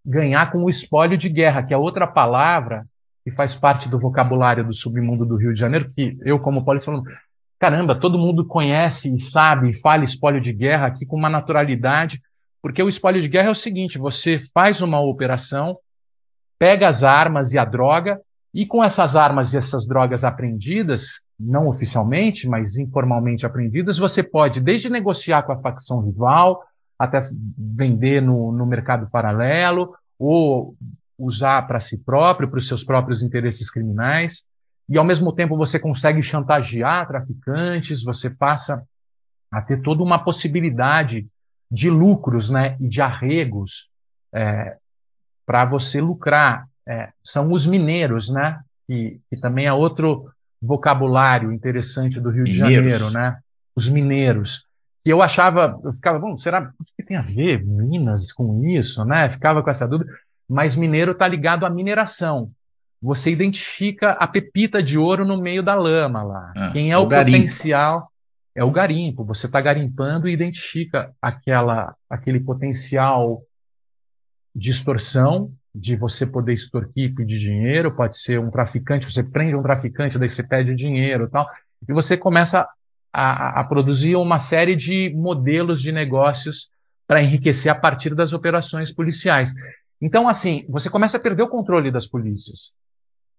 ganhar com o espólio de guerra, que é outra palavra que faz parte do vocabulário do submundo do Rio de Janeiro, que eu, como polícia, falando, caramba, todo mundo conhece e sabe e fala espólio de guerra aqui com uma naturalidade porque o espólio de guerra é o seguinte: você faz uma operação, pega as armas e a droga, e com essas armas e essas drogas apreendidas, não oficialmente, mas informalmente apreendidas, você pode desde negociar com a facção rival, até vender no, no mercado paralelo, ou usar para si próprio, para os seus próprios interesses criminais. E ao mesmo tempo você consegue chantagear traficantes, você passa a ter toda uma possibilidade de lucros né, e de arregos é, para você lucrar. É, são os mineiros, né, que, que, também é outro vocabulário interessante do Rio mineiros. de Janeiro, né? Os mineiros. E eu achava, eu ficava, bom, será o que tem a ver Minas com isso, né? Ficava com essa dúvida, mas mineiro está ligado à mineração. Você identifica a pepita de ouro no meio da lama lá. Ah, Quem é, é o, o potencial? é o garimpo. Você está garimpando e identifica aquela, aquele potencial de extorsão, de você poder extorquir, pedir dinheiro, pode ser um traficante, você prende um traficante, daí você pede dinheiro e tal, e você começa a, a produzir uma série de modelos de negócios para enriquecer a partir das operações policiais. Então, assim, você começa a perder o controle das polícias.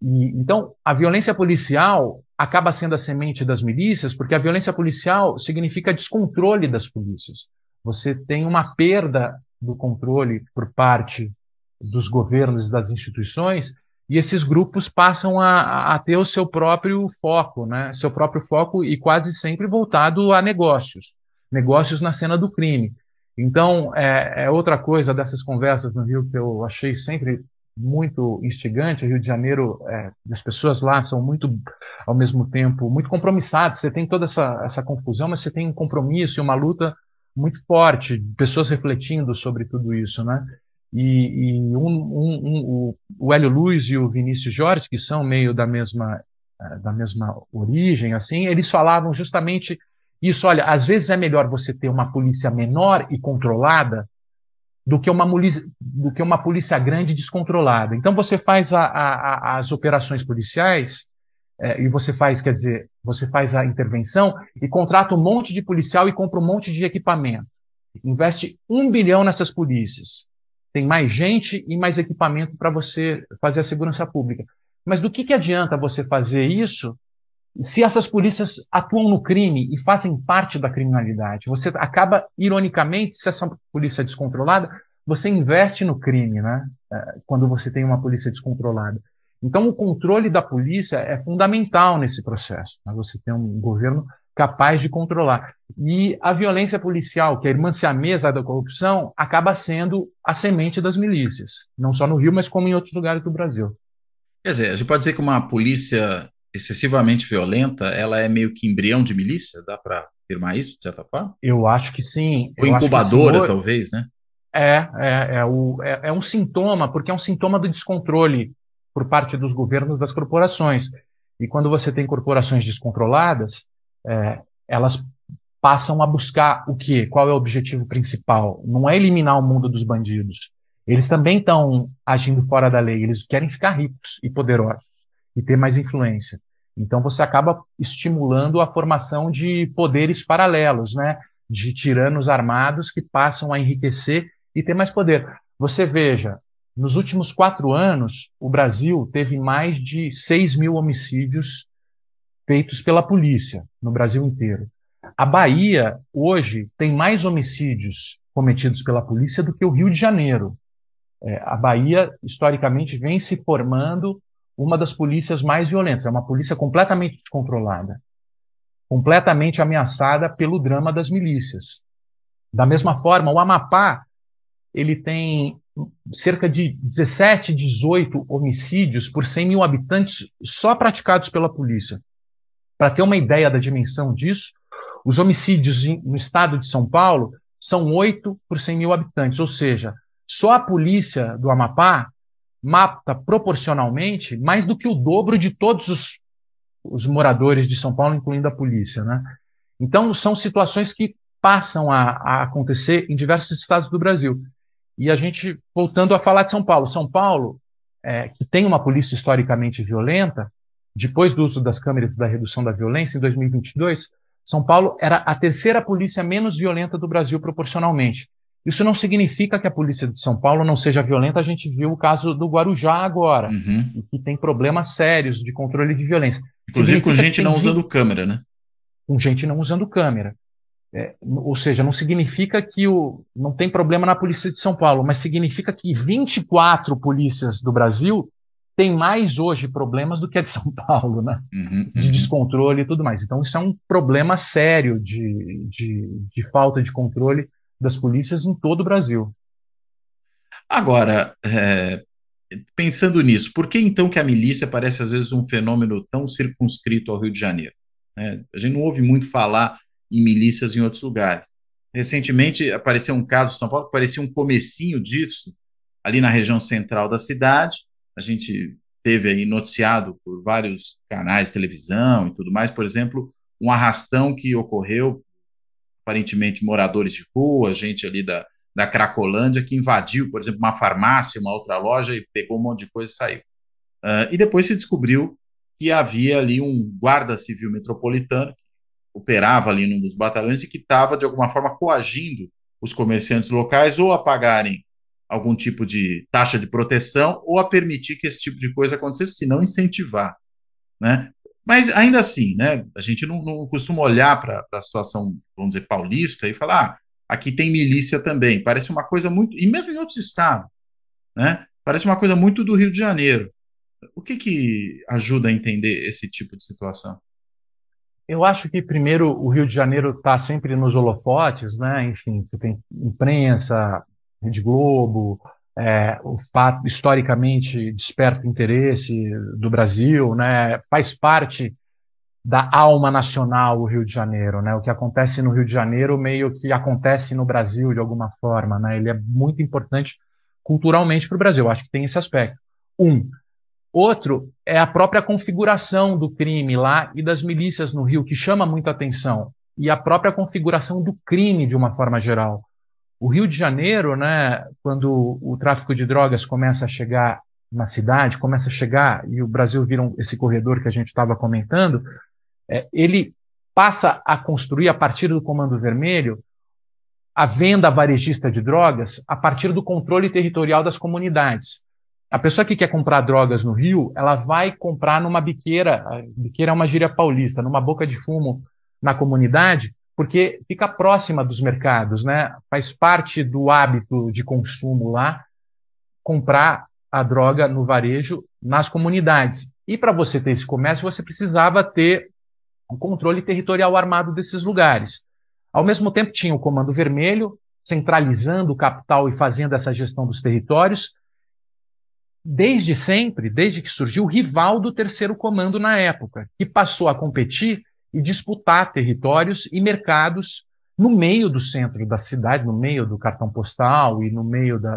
E, então, a violência policial acaba sendo a semente das milícias, porque a violência policial significa descontrole das polícias. Você tem uma perda do controle por parte dos governos e das instituições, e esses grupos passam a, a ter o seu próprio foco, né? seu próprio foco e quase sempre voltado a negócios, negócios na cena do crime. Então, é, é outra coisa dessas conversas no Rio que eu achei sempre muito instigante. O Rio de Janeiro, é, as pessoas lá são muito, ao mesmo tempo, muito compromissadas. Você tem toda essa, essa confusão, mas você tem um compromisso e uma luta muito forte, pessoas refletindo sobre tudo isso, né? E, e um, um, um, o, o Hélio Luz e o Vinícius Jorge, que são meio da mesma, é, da mesma origem, assim, eles falavam justamente isso. Olha, às vezes é melhor você ter uma polícia menor e controlada do que uma, do que uma polícia grande descontrolada. Então você faz a, a, a, as operações policiais é, e você faz, quer dizer, você faz a intervenção e contrata um monte de policial e compra um monte de equipamento. Investe um bilhão nessas polícias. Tem mais gente e mais equipamento para você fazer a segurança pública. Mas do que, que adianta você fazer isso se essas polícias atuam no crime e fazem parte da criminalidade, você acaba, ironicamente, se essa polícia é descontrolada, você investe no crime, né? É, quando você tem uma polícia descontrolada. Então, o controle da polícia é fundamental nesse processo. Né? Você tem um governo capaz de controlar. E a violência policial, que é a irmã siamesa da corrupção, acaba sendo a semente das milícias, não só no Rio, mas como em outros lugares do Brasil. Quer dizer, a gente pode dizer que uma polícia excessivamente violenta, ela é meio que embrião de milícia? Dá para afirmar isso, de certa forma? Eu acho que sim. Ou Eu incubadora, talvez, né? É, é, é, o, é, é um sintoma, porque é um sintoma do descontrole por parte dos governos das corporações. E quando você tem corporações descontroladas, é, elas passam a buscar o quê? Qual é o objetivo principal? Não é eliminar o mundo dos bandidos. Eles também estão agindo fora da lei, eles querem ficar ricos e poderosos e ter mais influência. Então você acaba estimulando a formação de poderes paralelos, né? De tiranos armados que passam a enriquecer e ter mais poder. Você veja, nos últimos quatro anos, o Brasil teve mais de 6 mil homicídios feitos pela polícia no Brasil inteiro. A Bahia, hoje, tem mais homicídios cometidos pela polícia do que o Rio de Janeiro. É, a Bahia, historicamente, vem se formando uma das polícias mais violentas. É uma polícia completamente descontrolada, completamente ameaçada pelo drama das milícias. Da mesma forma, o Amapá ele tem cerca de 17, 18 homicídios por 100 mil habitantes só praticados pela polícia. Para ter uma ideia da dimensão disso, os homicídios no estado de São Paulo são 8 por 100 mil habitantes, ou seja, só a polícia do Amapá mata proporcionalmente mais do que o dobro de todos os, os moradores de São Paulo, incluindo a polícia. Né? Então, são situações que passam a, a acontecer em diversos estados do Brasil. E a gente, voltando a falar de São Paulo, São Paulo, é, que tem uma polícia historicamente violenta, depois do uso das câmeras da redução da violência, em 2022, São Paulo era a terceira polícia menos violenta do Brasil proporcionalmente. Isso não significa que a polícia de São Paulo não seja violenta. A gente viu o caso do Guarujá agora, uhum. e que tem problemas sérios de controle de violência. Inclusive significa com gente não vi... usando câmera, né? Com gente não usando câmera. É, ou seja, não significa que o, não tem problema na polícia de São Paulo, mas significa que 24 polícias do Brasil têm mais hoje problemas do que a de São Paulo, né? Uhum, de uhum. descontrole e tudo mais. Então, isso é um problema sério de, de, de falta de controle das polícias em todo o Brasil. Agora, é, pensando nisso, por que então que a milícia parece às vezes um fenômeno tão circunscrito ao Rio de Janeiro? É, a gente não ouve muito falar em milícias em outros lugares. Recentemente apareceu um caso em São Paulo que parecia um comecinho disso, ali na região central da cidade. A gente teve aí noticiado por vários canais de televisão e tudo mais, por exemplo, um arrastão que ocorreu aparentemente moradores de rua, gente ali da, da Cracolândia, que invadiu, por exemplo, uma farmácia, uma outra loja e pegou um monte de coisa e saiu. Uh, e depois se descobriu que havia ali um guarda civil metropolitano que operava ali num dos batalhões e que estava, de alguma forma, coagindo os comerciantes locais ou a pagarem algum tipo de taxa de proteção ou a permitir que esse tipo de coisa acontecesse, se não incentivar. Né? Mas ainda assim, né, a gente não, não costuma olhar para a situação, vamos dizer, paulista e falar, ah, aqui tem milícia também. Parece uma coisa muito. E mesmo em outros estados, né? Parece uma coisa muito do Rio de Janeiro. O que, que ajuda a entender esse tipo de situação? Eu acho que, primeiro, o Rio de Janeiro está sempre nos holofotes, né? Enfim, você tem imprensa, Rede Globo, é, o fato historicamente desperta interesse do Brasil, né? Faz parte da alma nacional o Rio de Janeiro, né? O que acontece no Rio de Janeiro meio que acontece no Brasil de alguma forma, né? Ele é muito importante culturalmente para o Brasil. Acho que tem esse aspecto. Um. Outro é a própria configuração do crime lá e das milícias no Rio que chama muita atenção e a própria configuração do crime de uma forma geral. O Rio de Janeiro, né, quando o tráfico de drogas começa a chegar na cidade, começa a chegar, e o Brasil vira um, esse corredor que a gente estava comentando, é, ele passa a construir, a partir do Comando Vermelho, a venda varejista de drogas a partir do controle territorial das comunidades. A pessoa que quer comprar drogas no Rio, ela vai comprar numa biqueira, a biqueira é uma gíria paulista, numa boca de fumo na comunidade, porque fica próxima dos mercados, né? Faz parte do hábito de consumo lá comprar a droga no varejo nas comunidades. E para você ter esse comércio, você precisava ter um controle territorial armado desses lugares. Ao mesmo tempo, tinha o Comando Vermelho centralizando o capital e fazendo essa gestão dos territórios. Desde sempre, desde que surgiu, rival do Terceiro Comando na época, que passou a competir e disputar territórios e mercados no meio do centro da cidade, no meio do cartão postal e no meio de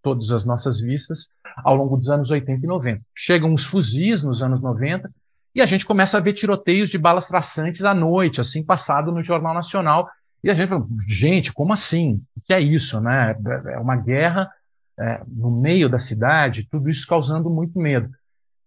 todas as nossas vistas ao longo dos anos 80 e 90. Chegam os fuzis nos anos 90 e a gente começa a ver tiroteios de balas traçantes à noite, assim passado no Jornal Nacional. E a gente fala, gente, como assim? O que é isso, né? É, é uma guerra é, no meio da cidade, tudo isso causando muito medo.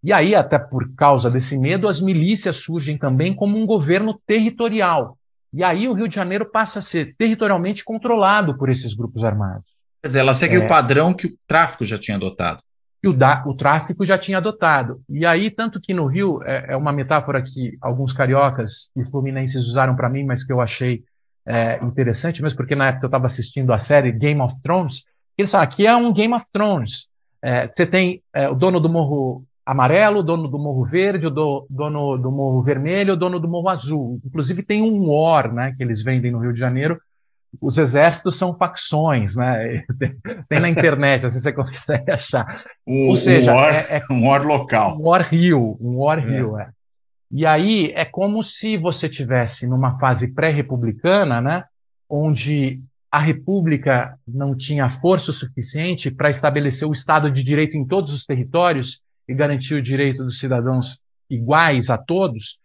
E aí, até por causa desse medo, as milícias surgem também como um governo territorial. E aí o Rio de Janeiro passa a ser territorialmente controlado por esses grupos armados. Quer dizer, ela segue é. o padrão que o tráfico já tinha adotado. Que o, da, o tráfico já tinha adotado. E aí, tanto que no Rio, é, é uma metáfora que alguns cariocas e fluminenses usaram para mim, mas que eu achei é, interessante, mesmo porque na época eu estava assistindo a série Game of Thrones, eles falam, aqui é um Game of Thrones. É, você tem é, o dono do Morro Amarelo, dono do Morro Verde, o do, dono do Morro Vermelho, o dono do Morro Azul. Inclusive tem um OR, né, que eles vendem no Rio de Janeiro. Os exércitos são facções, né? Tem na internet, assim você consegue achar. O, Ou seja, um OR, é, é, um OR local. Um OR Rio, um OR é. Rio, é. é. E aí é como se você tivesse numa fase pré-republicana, né, onde a República não tinha força suficiente para estabelecer o Estado de Direito em todos os territórios e garantir o direito dos cidadãos iguais a todos,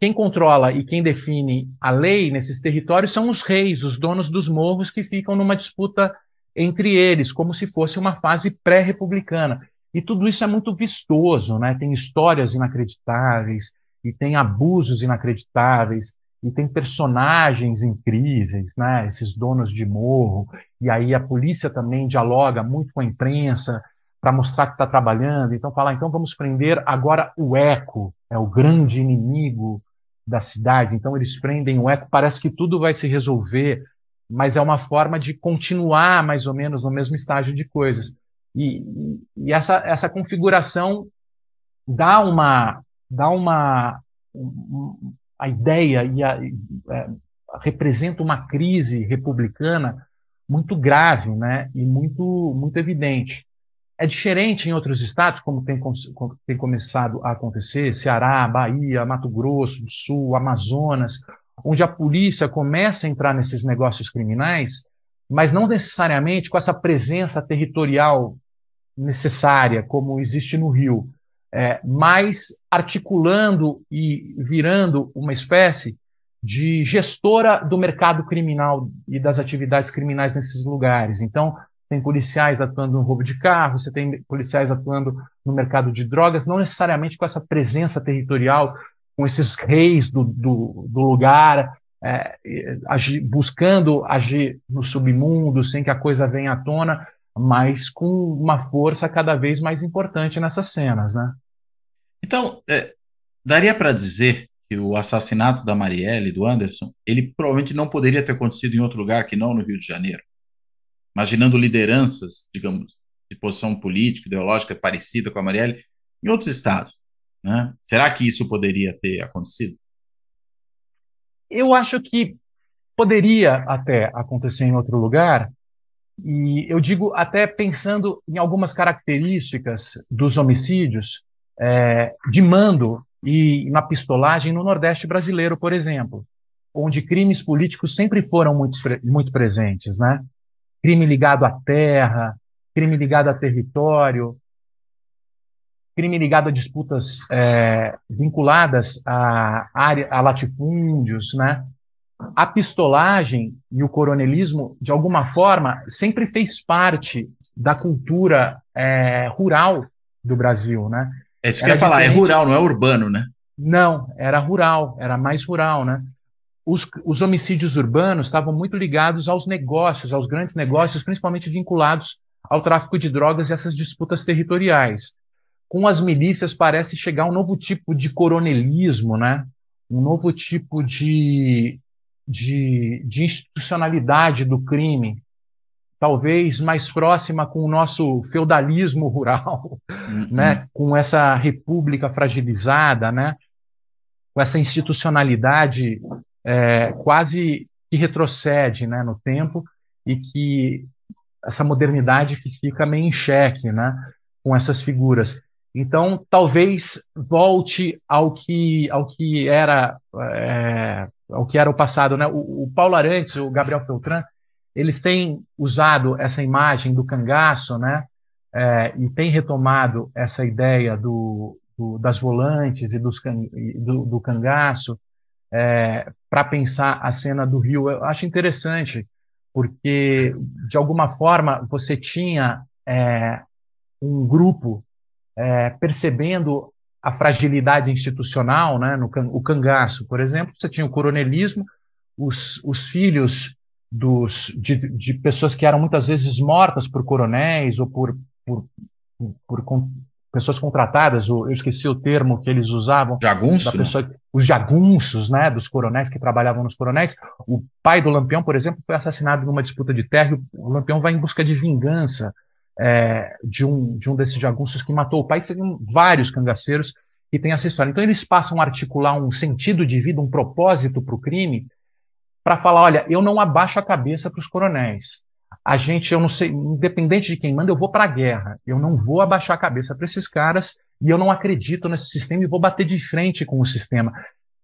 quem controla e quem define a lei nesses territórios são os reis, os donos dos morros que ficam numa disputa entre eles, como se fosse uma fase pré-republicana. E tudo isso é muito vistoso, né? Tem histórias inacreditáveis, e tem abusos inacreditáveis, e tem personagens incríveis, né? Esses donos de morro. E aí a polícia também dialoga muito com a imprensa, para mostrar que está trabalhando. Então, falar, então vamos prender agora o eco, é o grande inimigo da cidade. Então, eles prendem o eco, parece que tudo vai se resolver, mas é uma forma de continuar mais ou menos no mesmo estágio de coisas. E, e essa, essa configuração dá uma. Dá uma a ideia e a, é, representa uma crise republicana muito grave né, e muito, muito evidente. É diferente em outros estados, como tem, tem começado a acontecer, Ceará, Bahia, Mato Grosso do Sul, Amazonas, onde a polícia começa a entrar nesses negócios criminais, mas não necessariamente com essa presença territorial necessária, como existe no Rio, é, mas articulando e virando uma espécie de gestora do mercado criminal e das atividades criminais nesses lugares. Então, tem policiais atuando no roubo de carro, você tem policiais atuando no mercado de drogas, não necessariamente com essa presença territorial, com esses reis do, do, do lugar, é, buscando agir no submundo, sem que a coisa venha à tona, mas com uma força cada vez mais importante nessas cenas, né? Então, é, daria para dizer que o assassinato da Marielle e do Anderson, ele provavelmente não poderia ter acontecido em outro lugar que não no Rio de Janeiro imaginando lideranças, digamos, de posição política, ideológica parecida com a Marielle, em outros estados. Né? Será que isso poderia ter acontecido? Eu acho que poderia até acontecer em outro lugar, e eu digo até pensando em algumas características dos homicídios é, de mando e na pistolagem no Nordeste brasileiro, por exemplo, onde crimes políticos sempre foram muito, muito presentes, né? crime ligado à terra, crime ligado a território, crime ligado a disputas é, vinculadas a, área, a latifúndios, né? A pistolagem e o coronelismo, de alguma forma, sempre fez parte da cultura é, rural do Brasil, né? É isso que eu ia falar, é rural, não é urbano, né? Não, era rural, era mais rural, né? os, os homicídios urbanos estavam muito ligados aos negócios, aos grandes negócios, principalmente vinculados ao tráfico de drogas e essas disputas territoriais. Com as milícias parece chegar um novo tipo de coronelismo, né? um novo tipo de, de, de institucionalidade do crime, talvez mais próxima com o nosso feudalismo rural, uhum. né? com essa república fragilizada, né? com essa institucionalidade é, quase que retrocede né, no tempo e que essa modernidade que fica meio em xeque né, com essas figuras. Então, talvez volte ao que, ao que era é, ao que era o passado. Né? O, o Paulo Arantes, o Gabriel Peltran, eles têm usado essa imagem do cangaço, né? É, e têm retomado essa ideia do, do das volantes e dos, do, do cangaço é, para pensar a cena do Rio. Eu acho interessante, porque, de alguma forma, você tinha é, um grupo é, percebendo a fragilidade institucional, né, no, o cangaço, por exemplo, você tinha o coronelismo, os, os filhos dos, de, de pessoas que eram muitas vezes mortas por coronéis ou por, por, por, por pessoas contratadas, eu esqueci o termo que eles usavam. Jagunço? Né? Pessoa, os jagunços, né, dos coronéis que trabalhavam nos coronéis. O pai do Lampião, por exemplo, foi assassinado numa disputa de terra e o Lampião vai em busca de vingança é, de, um, de um desses jagunços que matou o pai, que seriam vários cangaceiros que têm essa história. Então eles passam a articular um sentido de vida, um propósito para o crime, para falar, olha, eu não abaixo a cabeça para os coronéis a gente, eu não sei, independente de quem manda, eu vou para a guerra. Eu não vou abaixar a cabeça para esses caras e eu não acredito nesse sistema e vou bater de frente com o sistema.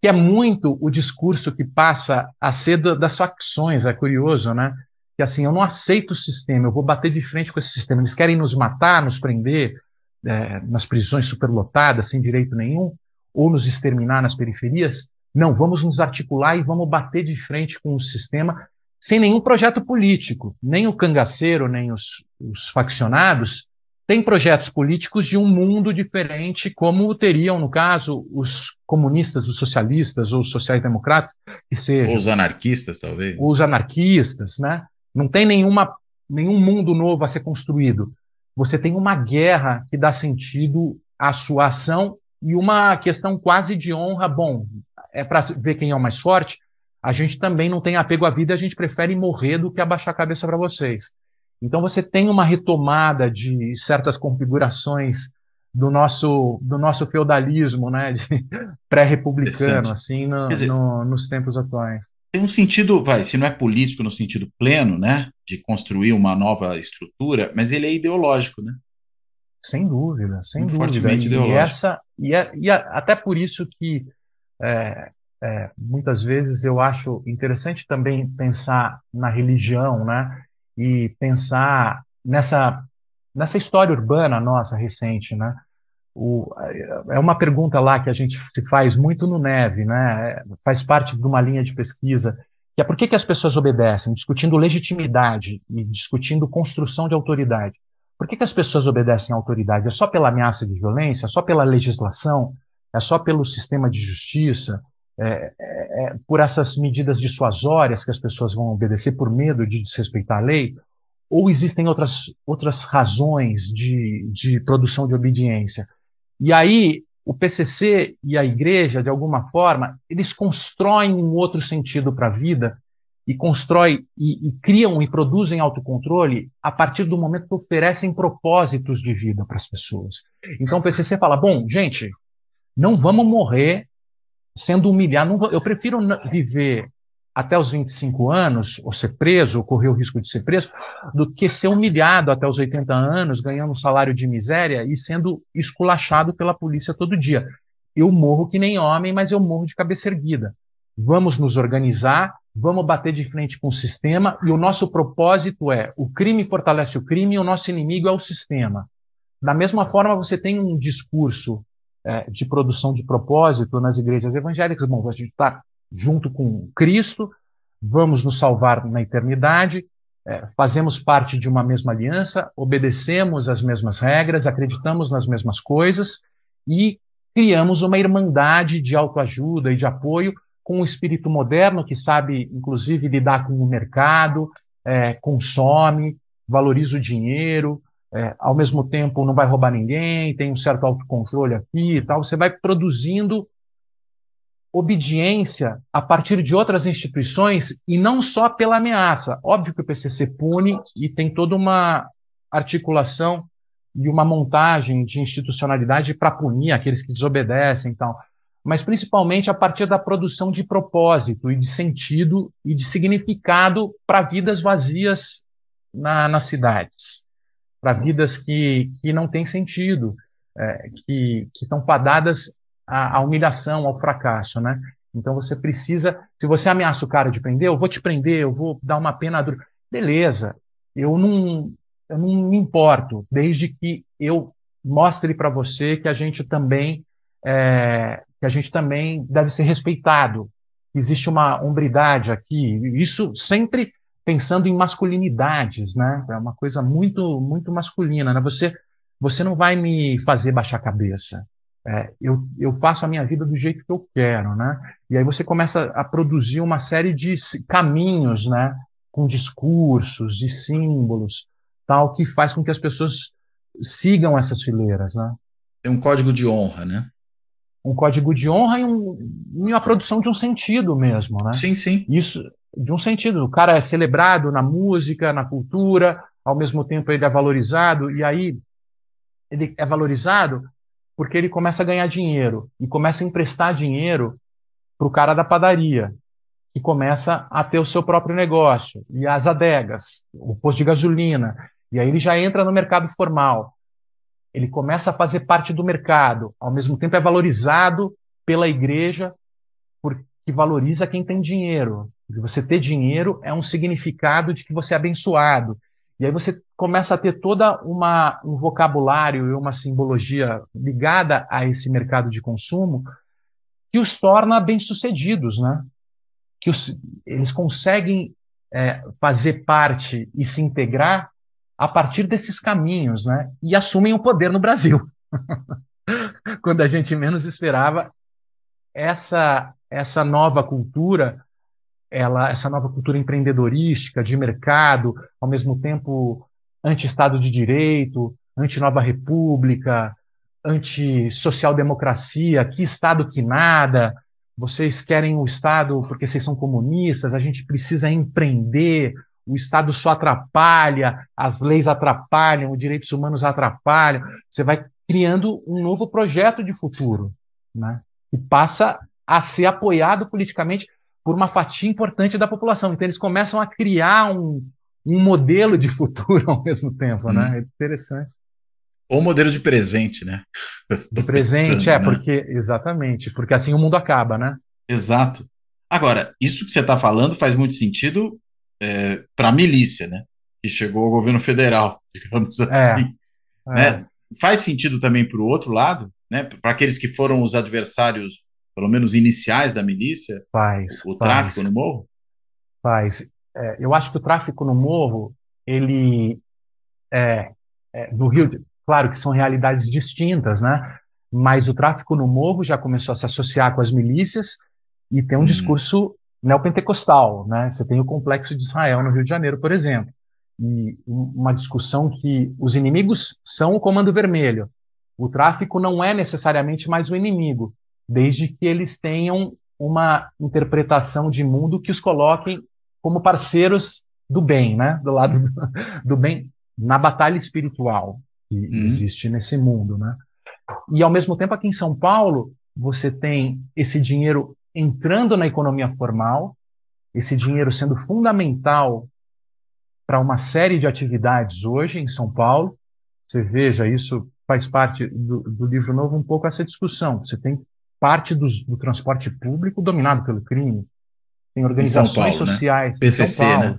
Que é muito o discurso que passa a ser das facções, é curioso, né? Que assim, eu não aceito o sistema, eu vou bater de frente com esse sistema. Eles querem nos matar, nos prender é, nas prisões superlotadas, sem direito nenhum, ou nos exterminar nas periferias. Não, vamos nos articular e vamos bater de frente com o sistema sem nenhum projeto político. Nem o cangaceiro, nem os, os faccionados têm projetos políticos de um mundo diferente, como teriam, no caso, os comunistas, os socialistas ou os sociais-democratas, que sejam. Ou os anarquistas, talvez. Ou os anarquistas, né? Não tem nenhuma, nenhum mundo novo a ser construído. Você tem uma guerra que dá sentido à sua ação e uma questão quase de honra. Bom, é para ver quem é o mais forte, a gente também não tem apego à vida, a gente prefere morrer do que abaixar a cabeça para vocês. Então você tem uma retomada de certas configurações do nosso do nosso feudalismo, né, pré-republicano, assim, no, dizer, no, nos tempos atuais. Tem um sentido, vai, se não é político no sentido pleno, né, de construir uma nova estrutura, mas ele é ideológico, né? Sem dúvida, sem dúvida. Fortemente e ideológico. Essa, e, a, é, e a, é até por isso que é, é, muitas vezes eu acho interessante também pensar na religião, né? E pensar nessa, nessa história urbana nossa recente, né? O, é uma pergunta lá que a gente se faz muito no Neve, né? Faz parte de uma linha de pesquisa que é por que, que as pessoas obedecem, discutindo legitimidade e discutindo construção de autoridade. Por que, que as pessoas obedecem à autoridade? É só pela ameaça de violência? É só pela legislação? É só pelo sistema de justiça? É, é, é, por essas medidas dissuasórias que as pessoas vão obedecer por medo de desrespeitar a lei? Ou existem outras, outras razões de, de produção de obediência? E aí, o PCC e a igreja, de alguma forma, eles constroem um outro sentido para a vida e constroem e, e, criam e produzem autocontrole a partir do momento que oferecem propósitos de vida para as pessoas. Então o PCC fala: bom, gente, não vamos morrer sendo humilhado. eu prefiro viver até os 25 anos, ou ser preso, ou correr o risco de ser preso, do que ser humilhado até os 80 anos, ganhando um salário de miséria e sendo esculachado pela polícia todo dia. Eu morro que nem homem, mas eu morro de cabeça erguida. Vamos nos organizar, vamos bater de frente com o sistema, e o nosso propósito é: o crime fortalece o crime, e o nosso inimigo é o sistema. Da mesma forma, você tem um discurso é, de produção de propósito nas igrejas evangélicas. Bom, a gente está junto com Cristo, vamos nos salvar na eternidade, é, fazemos parte de uma mesma aliança, obedecemos as mesmas regras, acreditamos nas mesmas coisas e criamos uma irmandade de autoajuda e de apoio com um espírito moderno que sabe, inclusive, lidar com o mercado, é, consome, valoriza o dinheiro, é, ao mesmo tempo não vai roubar ninguém, tem um certo autocontrole aqui e tal. Você vai produzindo obediência a partir de outras instituições e não só pela ameaça. Óbvio que o PCC pune e tem toda uma articulação e uma montagem de institucionalidade para punir aqueles que desobedecem e tal, mas principalmente a partir da produção de propósito e de sentido e de significado para vidas vazias na, nas cidades para vidas que, que não têm sentido, é, que estão fadadas à, à, humilhação, ao fracasso, né? Então você precisa, se você ameaça o cara de prender, eu vou te prender, eu vou dar uma pena dura. Beleza, eu não, eu não me importo, desde que eu mostre para você que a gente também é, que a gente também deve ser respeitado. Existe uma hombridade aqui. Isso sempre pensando em masculinidades, né? É uma coisa muito muito masculina, né? Você você não vai me fazer baixar a cabeça. É, eu, eu faço a minha vida do jeito que eu quero, né? E aí você começa a produzir uma série de caminhos, né? Com discursos e símbolos, tal, que faz com que as pessoas sigam essas fileiras, né? É um código de honra, né? Um código de honra e, um, e uma produção de um sentido mesmo, né? Sim, sim. Isso, de um sentido. O cara é celebrado na música, na cultura, ao mesmo tempo ele é valorizado, e aí ele é valorizado porque ele começa a ganhar dinheiro e começa a emprestar dinheiro para o cara da padaria, que começa a ter o seu próprio negócio, e as adegas, o posto de gasolina, e aí ele já entra no mercado formal. Ele começa a fazer parte do mercado, ao mesmo tempo é valorizado pela igreja, porque valoriza quem tem dinheiro, de você ter dinheiro é um significado de que você é abençoado. E aí você começa a ter toda uma um vocabulário e uma simbologia ligada a esse mercado de consumo que os torna bem-sucedidos, né? Que os, eles conseguem é, fazer parte e se integrar a partir desses caminhos, né? E assumem o poder no Brasil. Quando a gente menos esperava, essa essa nova cultura ela, essa nova cultura empreendedorística, de mercado, ao mesmo tempo anti-Estado de Direito, anti-Nova República, anti-social-democracia, que Estado que nada, vocês querem o Estado porque vocês são comunistas, a gente precisa empreender, o Estado só atrapalha, as leis atrapalham, os direitos humanos atrapalham. Você vai criando um novo projeto de futuro, né? que passa a ser apoiado politicamente por uma fatia importante da população. Então, eles começam a criar um, um modelo de futuro ao mesmo tempo, hum. né? É interessante. Ou modelo de presente, né? De presente, é, pensando, é, né? porque. Exatamente, porque assim o mundo acaba, né? Exato. Agora, isso que você está falando faz muito sentido é, para a milícia, né? Que chegou ao governo federal, digamos é, assim. É, né? Faz sentido também para o outro lado, né? Para aqueles que foram os adversários pelo menos iniciais da milícia? Faz. O, o faz. tráfico no morro? Faz. É, eu acho que o tráfico no morro, ele é, é, do Rio, claro que são realidades distintas, né? Mas o tráfico no morro já começou a se associar com as milícias e tem um hum. discurso neopentecostal, né? Você tem o complexo de Israel no Rio de Janeiro, por exemplo, e uma discussão que os inimigos são o Comando Vermelho. O tráfico não é necessariamente mais o inimigo, desde que eles tenham uma interpretação de mundo que os coloquem como parceiros do bem, né? Do lado do, do bem na batalha espiritual que uhum. existe nesse mundo, né? E ao mesmo tempo aqui em São Paulo você tem esse dinheiro entrando na economia formal, esse dinheiro sendo fundamental para uma série de atividades hoje em São Paulo. Você veja isso faz parte do, do livro novo um pouco essa discussão. Você tem parte dos, do transporte público dominado pelo crime. Tem organizações Paulo, sociais. Né? PCC, Paulo, né?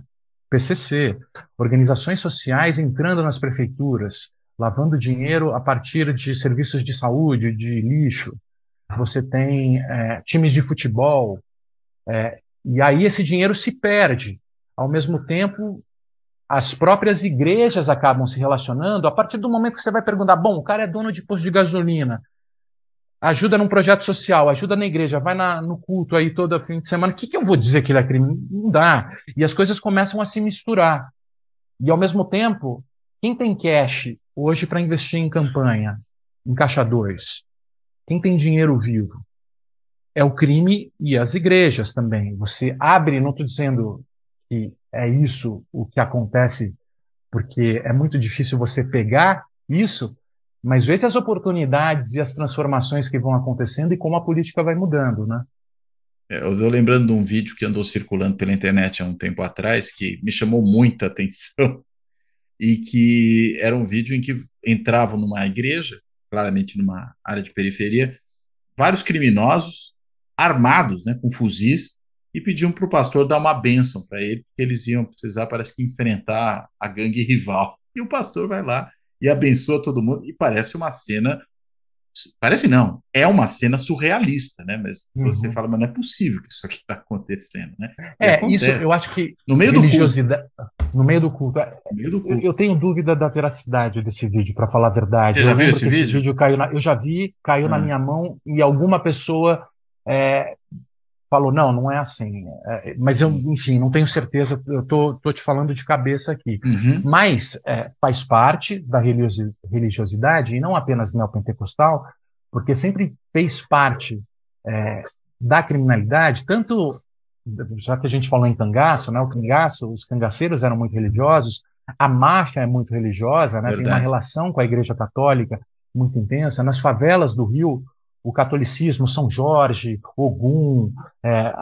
PCC. Né? Organizações sociais entrando nas prefeituras, lavando dinheiro a partir de serviços de saúde, de lixo. Você tem é, times de futebol. É, e aí esse dinheiro se perde. Ao mesmo tempo, as próprias igrejas acabam se relacionando a partir do momento que você vai perguntar: bom, o cara é dono de posto de gasolina, ajuda num projeto social, ajuda na igreja, vai na, no culto aí todo fim de semana, o que, que eu vou dizer que ele é crime? Não dá. E as coisas começam a se misturar. E ao mesmo tempo, quem tem cash hoje para investir em campanha, em caixa 2, quem tem dinheiro vivo, é o crime e as igrejas também. Você abre, não estou dizendo que é isso o que acontece, porque é muito difícil você pegar isso, mas se as oportunidades e as transformações que vão acontecendo e como a política vai mudando, né? É, eu estou lembrando de um vídeo que andou circulando pela internet há um tempo atrás que me chamou muita atenção e que era um vídeo em que entravam numa igreja, claramente numa área de periferia, vários criminosos armados, né, com fuzis, e pediam para o pastor dar uma bênção para ele, porque eles iam precisar, parece que, enfrentar a gangue rival. E o pastor vai lá e abençoa todo mundo. E parece uma cena. Parece não, é uma cena surrealista, né? Mas uhum. você fala, mas não é possível que isso aqui está acontecendo, né? é, isso eu acho que. No meio religiosidade, do culto. No meio do culto. É, no meio do culto. Eu, eu tenho dúvida da veracidade desse vídeo, para falar a verdade. Você já eu viu esse vídeo? esse vídeo? caiu na, eu já vi, caiu ah. na minha mão e alguma pessoa é, falou, não, não é assim. É, é mas eu, enfim, não tenho certeza, eu tô, tô te falando de cabeça aqui. Uhum. Mas é, faz parte da religiosidade, e não apenas neopentecostal, porque sempre fez parte é, da criminalidade, tanto, já que a gente falou em cangaço, né, o cangaço, os cangaceiros eram muito religiosos, a máfia é muito religiosa, né, tem uma relação com a igreja católica muito intensa. Nas favelas do Rio, o catolicismo, São Jorge, Ogum, é,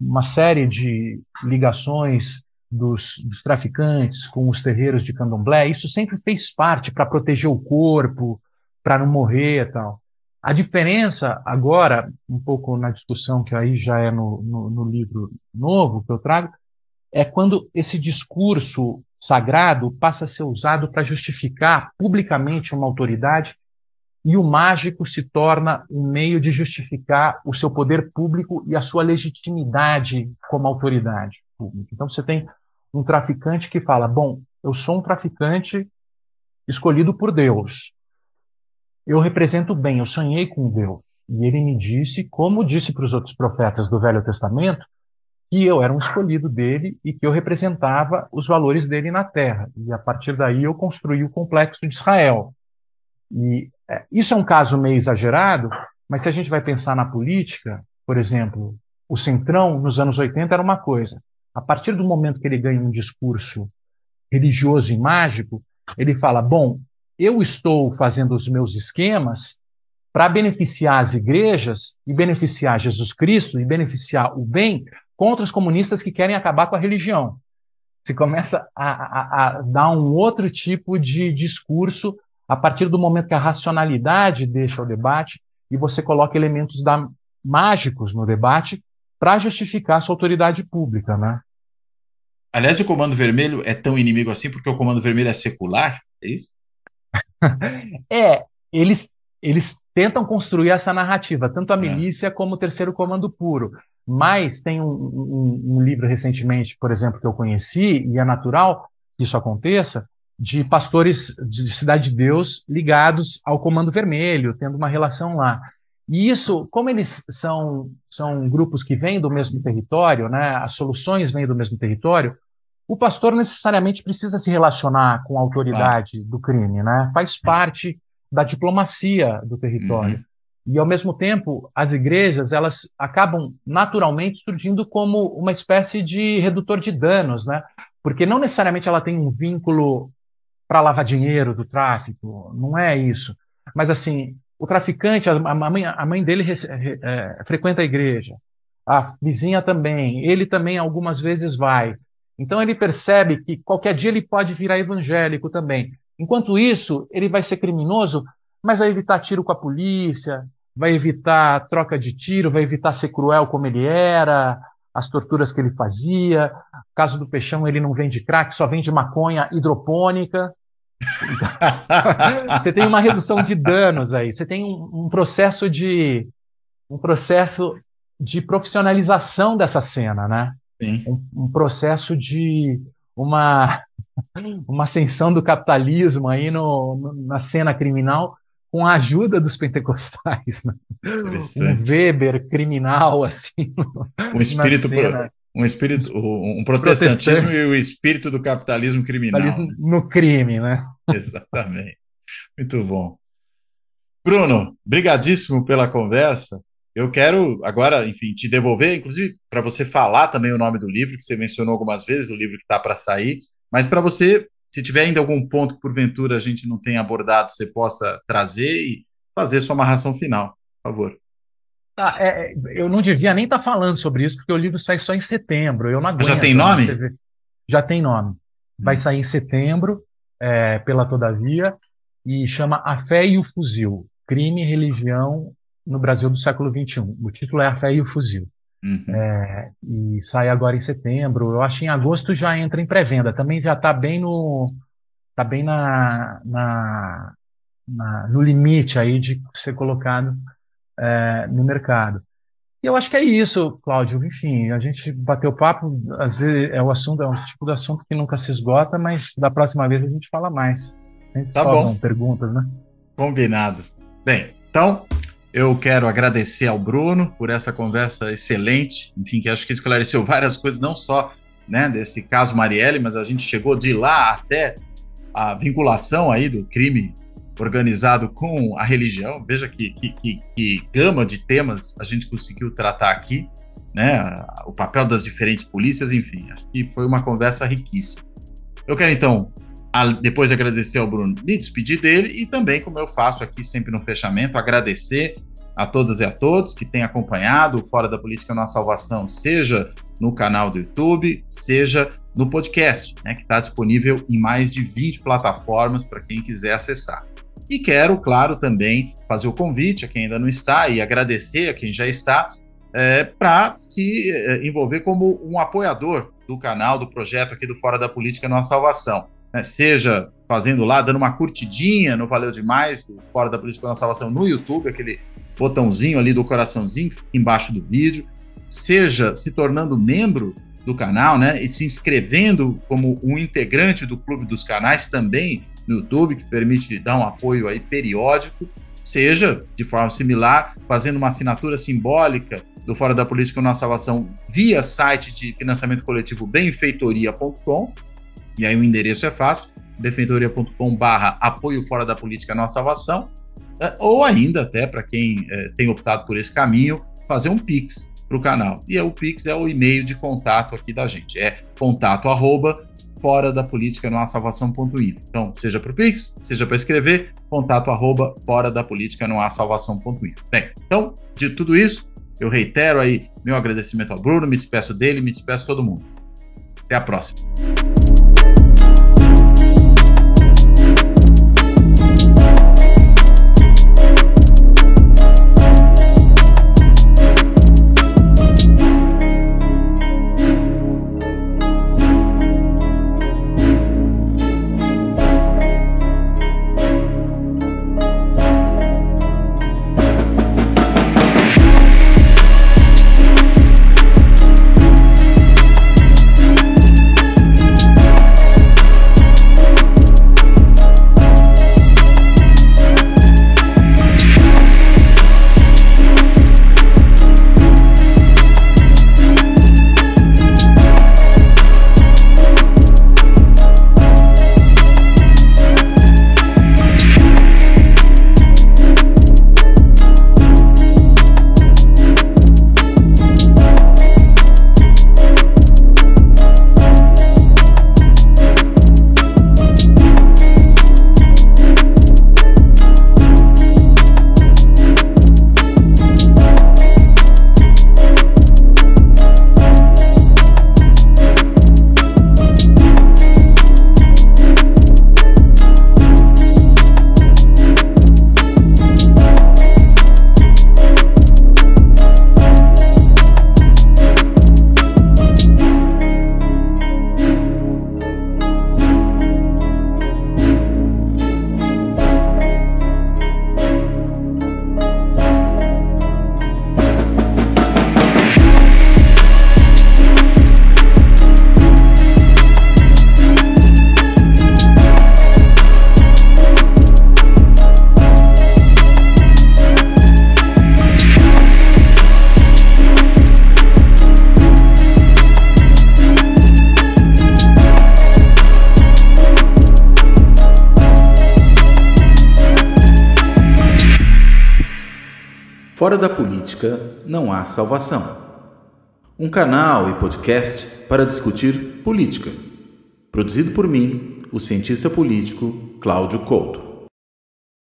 uma série de ligações dos, dos, traficantes com os terreiros de candomblé, isso sempre fez parte para proteger o corpo, para não morrer tal. A diferença agora, um pouco na discussão que aí já é no, no, no livro novo que eu trago, é quando esse discurso sagrado passa a ser usado para justificar publicamente uma autoridade e o mágico se torna um meio de justificar o seu poder público e a sua legitimidade como autoridade pública. Então você tem um traficante que fala: Bom, eu sou um traficante escolhido por Deus. Eu represento bem, eu sonhei com Deus. E ele me disse, como disse para os outros profetas do Velho Testamento, que eu era um escolhido dele e que eu representava os valores dele na terra. E a partir daí eu construí o complexo de Israel. E é, isso é um caso meio exagerado, mas se a gente vai pensar na política, por exemplo, o Centrão, nos anos 80, era uma coisa. A partir do momento que ele ganha um discurso religioso e mágico, ele fala: bom, eu estou fazendo os meus esquemas para beneficiar as igrejas e beneficiar Jesus Cristo e beneficiar o bem contra os comunistas que querem acabar com a religião. Se começa a, a, a dar um outro tipo de discurso a partir do momento que a racionalidade deixa o debate e você coloca elementos da, mágicos no debate para justificar sua autoridade pública, né? Aliás, o Comando Vermelho é tão inimigo assim porque o Comando Vermelho é secular, é isso? é, eles eles tentam construir essa narrativa, tanto a é. milícia é. como o terceiro comando puro. Mas tem um, um, um livro recentemente, por exemplo, que eu conheci, e é natural que isso aconteça, de pastores de Cidade de Deus ligados ao Comando Vermelho, tendo uma relação lá. E isso, como eles são, são grupos que vêm do mesmo território, né, as soluções vêm do mesmo território, o pastor necessariamente precisa se relacionar com a autoridade do crime, né? faz é. parte da diplomacia do território. Uhum. E, ao mesmo tempo, as igrejas elas acabam naturalmente surgindo como uma espécie de redutor de danos, né? porque não necessariamente ela tem um vínculo para lavar dinheiro do tráfico, não é isso. Mas assim, o traficante, a, mãe, a mãe dele é, frequenta a igreja, a vizinha também, ele também algumas vezes vai. Então ele percebe que qualquer dia ele pode virar evangélico também. Enquanto isso, ele vai ser criminoso, mas vai evitar tiro com a polícia, vai evitar troca de tiro, vai evitar ser cruel como ele era, as torturas que ele fazia. No caso do Peixão, ele não vende crack, só vende maconha hidropônica. você tem uma redução de danos aí, você tem um, um, processo de um processo de profissionalização dessa cena, né? Sim. Um, um processo de uma uma ascensão do capitalismo aí no, no na cena criminal com a ajuda dos pentecostais. Né? Um Weber criminal, assim. Um espírito, pro, um, espírito um protestantismo Protestante. e o espírito do capitalismo criminal. Né? no crime, né? Exatamente. Muito bom. Bruno, brigadíssimo pela conversa. Eu quero agora, enfim, te devolver, inclusive, para você falar também o nome do livro, que você mencionou algumas vezes, o livro que está para sair, mas para você se tiver ainda algum ponto que porventura a gente não tenha abordado, você possa trazer e fazer sua amarração final, por favor. Ah, é, é eu não devia nem estar tá falando sobre isso, porque o livro sai só em setembro. Eu não aguento. Já tem nome? Já tem nome. Vai hum. sair em setembro, é, pela Todavia, e chama A Fé e o Fuzil: Crime e Religião no Brasil do século XXI. O título é A Fé e o Fuzil. Uhum. É, e sai agora em setembro. Eu acho que em agosto já entra em pré-venda. Também já está bem no tá bem na, na, na, no limite aí de ser colocado é, no mercado. E eu acho que é isso, Cláudio. Enfim, a gente bateu papo, às vezes é o assunto é um tipo de assunto que nunca se esgota, mas da próxima vez a gente fala mais. Sempre tá bom. perguntas, né? Combinado. Bem, então eu quero agradecer ao Bruno por essa conversa excelente, enfim, que acho que esclareceu várias coisas, não só né, desse caso Marielle, mas a gente chegou de lá até a vinculação aí do crime organizado com a religião. Veja que, que, que, que gama de temas a gente conseguiu tratar aqui, né? O papel das diferentes polícias, enfim, acho que foi uma conversa riquíssima. Eu quero então depois de agradecer ao Bruno, me despedir dele e também, como eu faço aqui sempre no fechamento, agradecer a todas e a todos que têm acompanhado o Fora da Política na Salvação, seja no canal do YouTube, seja no podcast, né, que está disponível em mais de 20 plataformas para quem quiser acessar. E quero, claro, também fazer o convite a quem ainda não está e agradecer a quem já está é, para se é, envolver como um apoiador do canal, do projeto aqui do Fora da Política na Salvação né, seja fazendo lá, dando uma curtidinha no Valeu Demais, do Fora da Política na Salvação no YouTube, aquele botãozinho ali do coraçãozinho que fica embaixo do vídeo, seja se tornando membro do canal, né, e se inscrevendo como um integrante do Clube dos Canais também no YouTube, que permite dar um apoio aí periódico, seja de forma similar, fazendo uma assinatura simbólica do Fora da Política na Salvação via site de financiamento coletivo benfeitoria.com, e aí o endereço é fácil, defensoria.com barra apoio fora da política nossa salvação, é, ou ainda até para quem é, tem optado por esse caminho, fazer um Pix para o canal. E é, o Pix é o e-mail de contato aqui da gente, é contato arroba fora da política no salvação.info. Então, seja para o Pix, seja para escrever, contato arroba fora da política no salvação.info. Bem, então, de tudo isso, eu reitero aí meu agradecimento ao Bruno, me despeço dele, me despeço todo mundo. Até a próxima. Salvação. Um canal e podcast para discutir política. Produzido por mim, o cientista político Cláudio Couto.